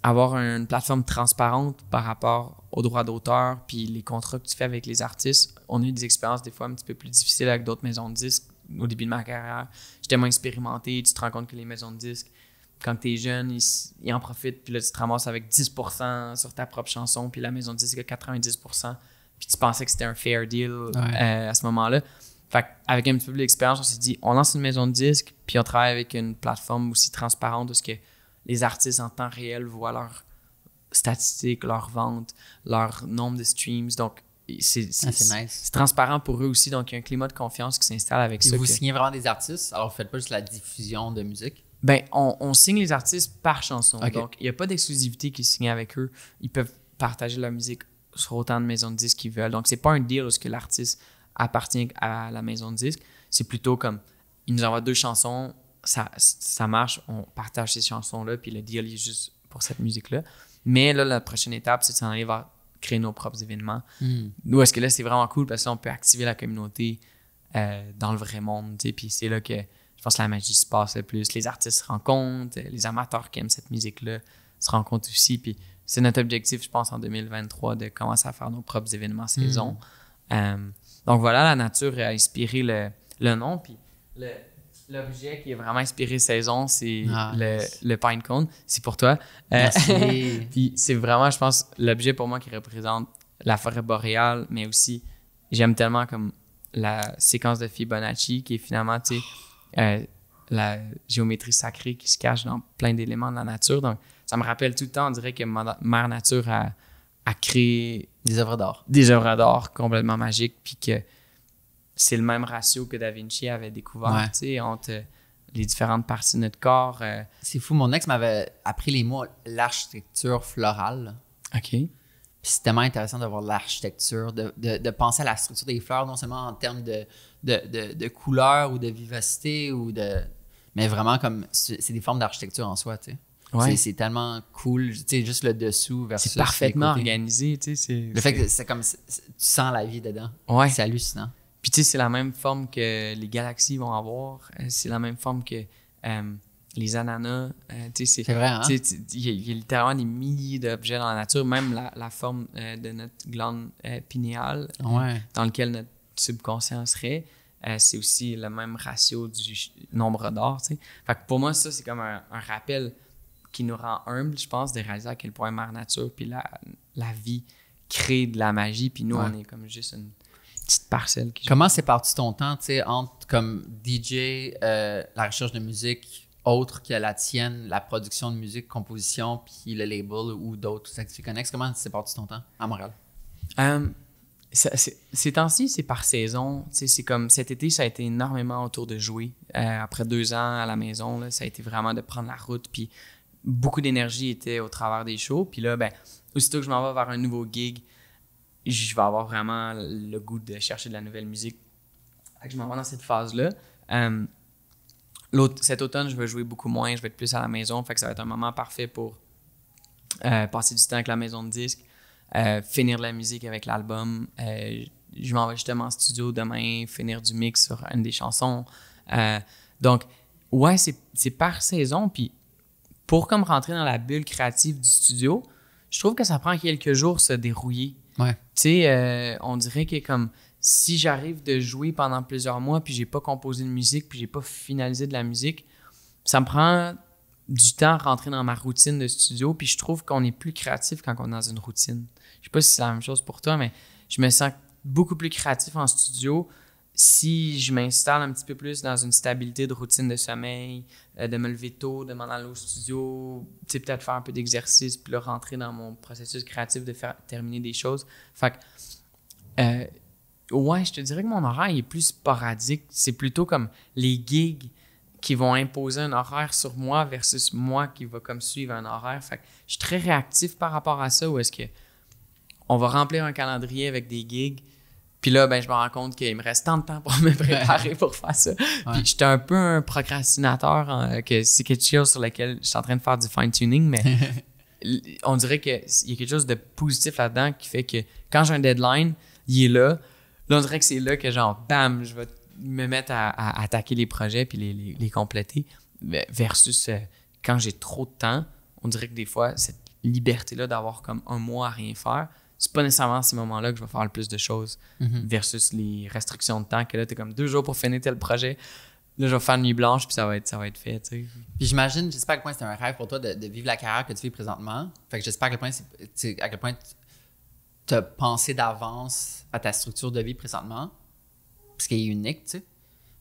avoir une plateforme transparente par rapport aux droits d'auteur, puis les contrats que tu fais avec les artistes. On a eu des expériences des fois un petit peu plus difficiles avec d'autres maisons de disques. Au début de ma carrière, j'étais moins expérimenté, tu te rends compte que les maisons de disques, quand tu es jeune, ils, en profitent, puis là, tu te ramasses avec 10% sur ta propre chanson, puis la maison de disque a 90%, puis tu pensais que c'était un fair deal euh, à ce moment-là. Fait avec un petit peu d'expérience, on s'est dit, on lance une maison de disque, puis on travaille avec une plateforme aussi transparente de ce que les artistes en temps réel voient leurs statistiques, leurs ventes, leur nombre de streams. Donc, ah, c'est transparent pour eux aussi. Donc, il y a un climat de confiance qui s'installe avec et ça. Vous signez vraiment des artistes, alors vous faites pas juste la diffusion de musique. Ben, on, signe les artistes par chanson. Donc, il n'y a pas d'exclusivité qui est signée avec eux. Ils peuvent partager leur musique sur autant de maisons de disques qu'ils veulent. Donc, c'est pas un deal où que l'artiste appartient à la maison de disques. C'est plutôt comme, ils nous envoient deux chansons, ça, ça marche, on partage ces chansons-là, puis le deal est juste pour cette musique-là. Mais là, la prochaine étape, c'est de s'en vers créer nos propres événements. Nous, hmm. est-ce que là, c'est vraiment cool parce qu'on peut activer la communauté euh, dans le vrai monde, puis c'est là que je pense que la magie se passe le plus. Les artistes se rencontrent, les amateurs qui aiment cette musique-là se rencontrent aussi. Puis c'est notre objectif, je pense, en 2023, de commencer à faire nos propres événements mm. saison. Euh, donc voilà, la nature a inspiré le, le nom. Puis l'objet qui est vraiment inspiré saison, c'est le, le, pine cone. C'est pour toi. Euh, puis c'est vraiment, je pense, l'objet pour moi qui représente la forêt boréale, mais aussi, j'aime tellement comme la séquence de Fibonacci qui est finalement, tu euh, la géométrie sacrée qui se cache dans plein d'éléments de la nature. Donc, ça me rappelle tout le temps, on dirait que Mère Nature a, créé des œuvres d'art. Des œuvres d'art complètement magiques, puis que c'est le même ratio que Da Vinci avait découvert, tu sais, entre euh, les différentes parties de notre corps. Euh. C'est fou, mon ex m'avait appris les mots l'architecture florale. OK. Puis c'est tellement intéressant de voir l'architecture, de, de, penser à la structure des fleurs, non seulement en termes de, de, de, de couleur ou de vivacité ou de. Mais vraiment, comme c'est des formes d'architecture en soi, tu sais. C'est tellement cool, tu sais, juste le dessous versus. C'est parfaitement organisé, tu sais. Le fait que c'est comme. Tu sens la vie dedans. Ouais. C'est hallucinant. Puis, tu sais, c'est la même forme que les galaxies vont avoir. Euh, c'est la même forme que. Euh, les ananas, euh, tu sais, c'est vrai. Hein? Il y, a littéralement des milliers d'objets dans la nature, même la, forme de notre glande pinéale, dans lequel notre subconscient serait, euh, c'est aussi le même ratio du nombre d'or. Fait que pour moi, ça, c'est comme un, rappel qui nous rend humbles, je pense, de réaliser à quel point Mère Nature puis la, la vie crée de la magie, puis nous, on est comme juste une petite parcelle. Comment c'est parti ton temps, tu sais, entre comme DJ, euh, la recherche de musique autre que la tienne, la production de musique, composition, puis le label ou d'autres activités connexes? Comment c'est parti ton temps à Montréal? Euh, c'est ci c'est par saison. C'est comme cet été, ça a été énormément autour de jouer. Euh, après deux ans à la maison, ça a été vraiment de prendre la route. Puis beaucoup d'énergie était au travers des shows. Puis là, ben, aussitôt que je m'en vais vers un nouveau gig, je vais avoir vraiment le goût de chercher de la nouvelle musique. je m'en vais dans cette phase-là. Euh, cet automne, je vais jouer beaucoup moins, je vais être plus à la maison. Fait que ça va être un moment parfait pour euh, passer du temps avec la maison de disques euh, finir la musique avec l'album. Euh, je m'en vais justement en studio demain, finir du mix sur une des chansons. Euh, donc, ouais, c'est par saison. Puis, pour comme rentrer dans la bulle créative du studio, je trouve que ça prend quelques jours se dérouiller. Tu sais, on dirait que comme si j'arrive de jouer pendant plusieurs mois, puis j'ai pas composé de musique, puis j'ai pas finalisé de la musique, ça me prend du temps à rentrer dans ma routine de studio, puis je trouve qu'on est plus créatif quand on est dans une routine. Je sais pas si c'est la même chose pour toi, mais je me sens beaucoup plus créatif en studio si je m'installe un petit peu plus dans une stabilité de routine de sommeil, euh, de me lever tôt, de m'en aller au studio, peut-être faire un peu d'exercice, puis rentrer dans mon processus créatif de faire terminer des choses. Fait euh, ouais, je te dirais que mon horaire est plus sporadique. C'est plutôt comme les gigs qui vont imposer un horaire sur moi versus moi qui va comme suivre un horaire. Fait je suis très réactif par rapport à ça, ou est-ce que on va remplir un calendrier avec des gigs. Puis là, ben, je me rends compte qu'il me reste tant de temps pour me préparer pour faire ça. Puis j'étais un peu un procrastinateur, hein, que c'est quelque chose sur lequel je suis en train de faire du fine-tuning, mais on dirait qu'il y a quelque chose de positif là-dedans qui fait que quand j'ai un deadline, il est là. Là, on dirait que c'est là que, genre, bam, je vais me mettre à, attaquer les projets puis les, compléter. Versus euh, quand j'ai trop de temps, on dirait que des fois, cette liberté-là d'avoir comme un mois à rien faire, c'est pas nécessairement à ces moments-là que je vais faire le plus de choses mhm. versus les restrictions de temps que là, t'es comme deux jours pour finir tel projet. Là, je vais faire une nuit blanche, puis ça va être, ça va être fait, Puis j'imagine, j'espère à quel point c'est un rêve pour toi de, vivre la carrière que tu vis présentement. Fait que j'espère à quel point, à quel pensé d'avance à ta structure de vie présentement, parce qui est unique, tu sais.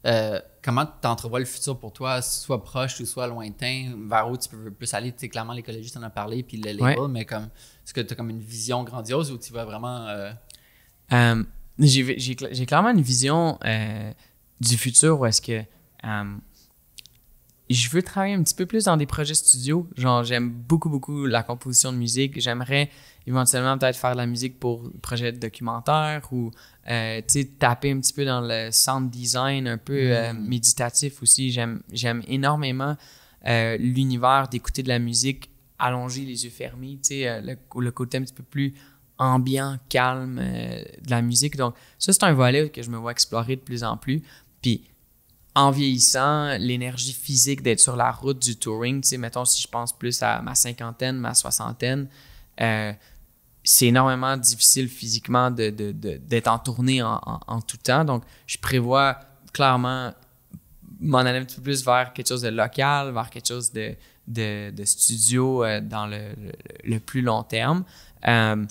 Euh, comment tu entrevois le futur pour toi, soit proche ou soit lointain, vers où tu peux plus aller? Tu clairement, l'écologiste en a parlé, puis le label, mais comme, est-ce que tu as comme une vision grandiose ou tu vas vraiment. Euh, euh, j'ai, clairement une vision du futur où est-ce que je veux travailler un petit peu plus dans des projets studio. Genre, j'aime beaucoup, beaucoup la composition de musique. J'aimerais éventuellement peut-être faire de la musique pour projet de documentaire ou, euh, taper un petit peu dans le sound design un peu euh, mm. méditatif aussi. J'aime, j'aime énormément euh, l'univers d'écouter de la musique allongée, les yeux fermés, tu euh, le, le, côté un petit peu plus ambiant, calme de la musique. Donc, ça, c'est un volet que je me vois explorer de plus en plus. Puis, en vieillissant, l'énergie physique d'être sur la route du touring, tu sais, mettons si je pense plus à ma cinquantaine, ma soixantaine, euh, c'est énormément difficile physiquement d'être en tournée en, tout temps. Donc, je prévois clairement m'en aller un peu plus vers quelque chose de local, vers quelque chose de, studio euh, dans le, plus long terme. Euh,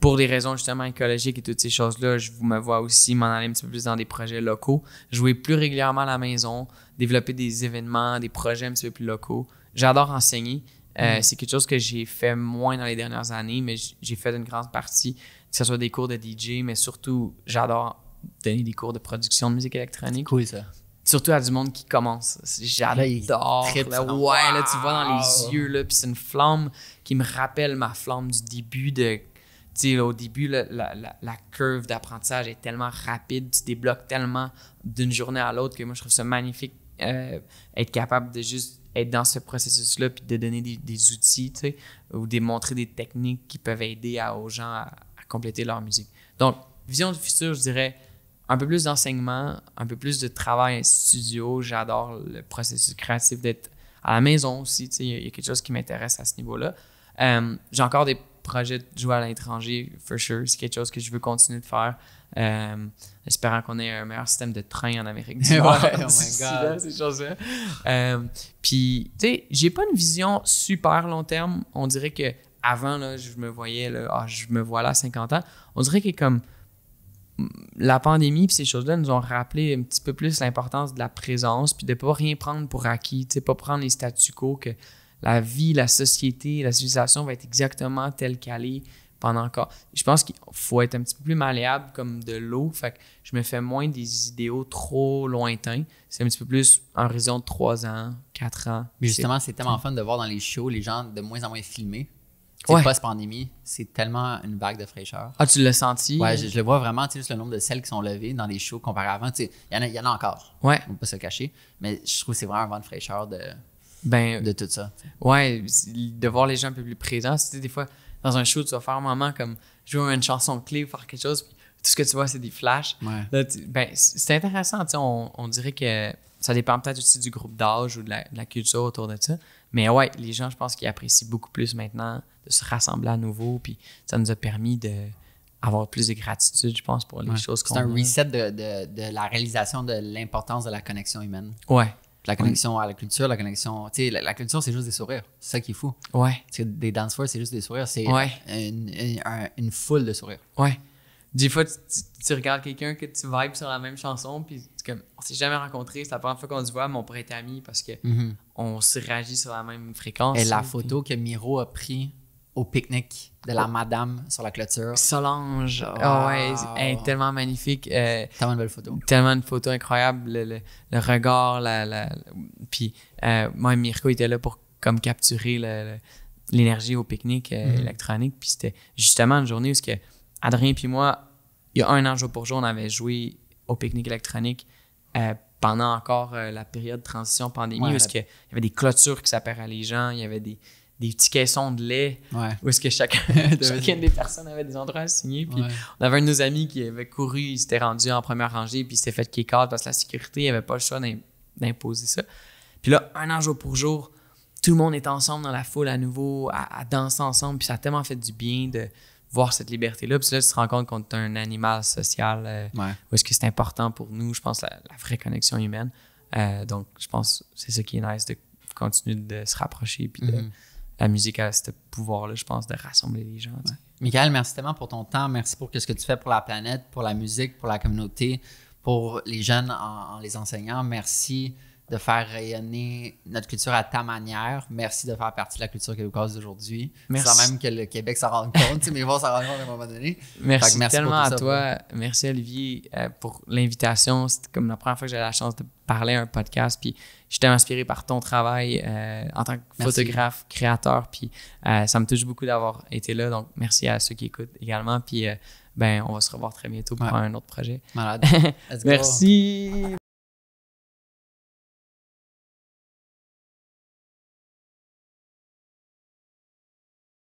pour des raisons justement écologiques et toutes ces choses-là, je vous me vois aussi m'en aller un petit peu plus dans des projets locaux, jouer plus régulièrement à la maison, développer des événements, des projets un petit peu plus locaux. J'adore enseigner. Euh, mm-hmm. C'est quelque chose que j'ai fait moins dans les dernières années, mais j'ai fait une grande partie, que ce soit des cours de DJ, mais surtout, j'adore donner des cours de production de musique électronique. Cool ça. Surtout à du monde qui commence. J'adore. Ouais, là, tu vois dans les yeux, là, puis c'est une flamme qui me rappelle ma flamme du début de au début, la, la, curve d'apprentissage est tellement rapide, tu débloques tellement d'une journée à l'autre que moi, je trouve ça magnifique euh, être capable de juste être dans ce processus-là puis de donner des, outils, tu sais, ou démontrer des techniques qui peuvent aider aux gens à, compléter leur musique. Donc, vision du futur, je dirais un peu plus d'enseignement, un peu plus de travail en studio. J'adore le processus créatif d'être à la maison aussi, tu il y, a quelque chose qui m'intéresse à ce niveau-là. Euh, j'ai encore des projet de jouer à l'étranger, for sure, c'est quelque chose que je veux continuer de faire. Euh, espérant qu'on ait un meilleur système de train en Amérique du Nord. oh my God. ces choses-là. Euh, puis, tu sais, j'ai pas une vision super long terme. On dirait que avant, là, je me voyais, là, ah, je me vois là à 50 ans. On dirait que comme la pandémie et ces choses-là nous ont rappelé un petit peu plus l'importance de la présence puis de pas rien prendre pour acquis, tu sais, pas prendre les statu quo que la vie, la société, la civilisation va être exactement telle qu'elle est pendant encore. Je pense qu'il faut être un petit peu plus malléable comme de l'eau. Fait je me fais moins des idéaux trop lointains. C'est un petit peu plus en raison de 3 ans, 4 ans. justement, c'est tellement fun de voir dans les shows les gens de moins en moins filmés. C'est pas post-pandémie, c'est tellement une vague de fraîcheur. Ah, tu l'as senti? je, le vois vraiment, tu le nombre de celles qui sont levées dans les shows comparé à avant. il y, en a, encore. Ouais. On peut pas se cacher. Mais je trouve que c'est vraiment un vent de fraîcheur de ben, de tout ça. Ouais, de voir les gens un peu plus présents. C'était des fois, dans un show, tu vas faire un moment comme jouer une chanson clé ou faire quelque chose, puis tout ce que tu vois, c'est des flashs. ben, c'est intéressant, on, dirait que ça dépend peut-être aussi du groupe d'âge ou de la, culture autour de ça. Mais ouais, les gens, je pense qu'ils apprécient beaucoup plus maintenant de se rassembler à nouveau, puis ça nous a permis de avoir plus de gratitude, je pense, pour les choses qu'on C'est un reset de, de la réalisation de l'importance de la connexion humaine. Ouais, la connexion à la culture, la connexion. Tu sais, la, culture, c'est juste des sourires. C'est ça qui est fou. Ouais. des dance c'est juste des sourires. C'est une, foule de sourires. Ouais. Des fois, tu, regardes quelqu'un que tu vibes sur la même chanson, puis comme, on s'est jamais rencontrés. C'est la première fois qu'on se voit, mais on pourrait être amis parce que mhm. on se réagit sur la même fréquence. Et la photo que Miro a pris au pique-nique de la oh. madame sur la clôture. Solange, ah. Ah est tellement magnifique. Euh, tellement de belles photos. Tellement de photos incroyables, le, regard, la, puis euh, moi et Mirko étaient là pour comme capturer l'énergie au pique-nique euh, mm-hmm. électronique, puis c'était justement une journée où que Adrien puis moi, il y a un an jour pour jour, on avait joué au pique-nique électronique pendant encore la période de transition pandémie, où y avait des clôtures qui à les gens, il y avait des des petits caissons de lait où est-ce que chacun, chacune des personnes avait des endroits à signer. Puis on avait un de nos amis qui avait couru, il s'était rendu en première rangée, puis il s'était fait kick out parce que la sécurité n'avait pas le choix d'imposer ça. Puis là, un an jour pour jour, tout le monde est ensemble dans la foule à nouveau, à, danser ensemble, puis ça a tellement fait du bien de voir cette liberté-là. Puis là, tu te rends compte qu'on est un animal social, euh, où est-ce que c'est important pour nous, je pense, la, vraie connexion humaine. Euh, donc, je pense c'est ce qui est nice de continuer de se rapprocher puis de, mm-hmm la musique a ce pouvoir-là, je pense, de rassembler les gens. Michael, merci tellement pour ton temps. Merci pour ce que tu fais pour la planète, pour la musique, pour la communauté, pour les jeunes en, les enseignant. Merci de faire rayonner notre culture à ta manière. Merci de faire partie de la culture québécoise d'aujourd'hui. Merci. Sans même que le Québec s'en rend compte, mais ils vont s'en rendre compte à un moment donné. Merci, tellement à toi. Merci, Olivier, euh, pour l'invitation. C'était comme la première fois que j'ai la chance de parler à un podcast. Puis j'étais inspiré par ton travail euh, en tant que photographe, créateur, puis euh, ça me touche beaucoup d'avoir été là. Donc, merci à ceux qui écoutent également, puis euh, ben, on va se revoir très bientôt pour un autre projet. Malade. merci.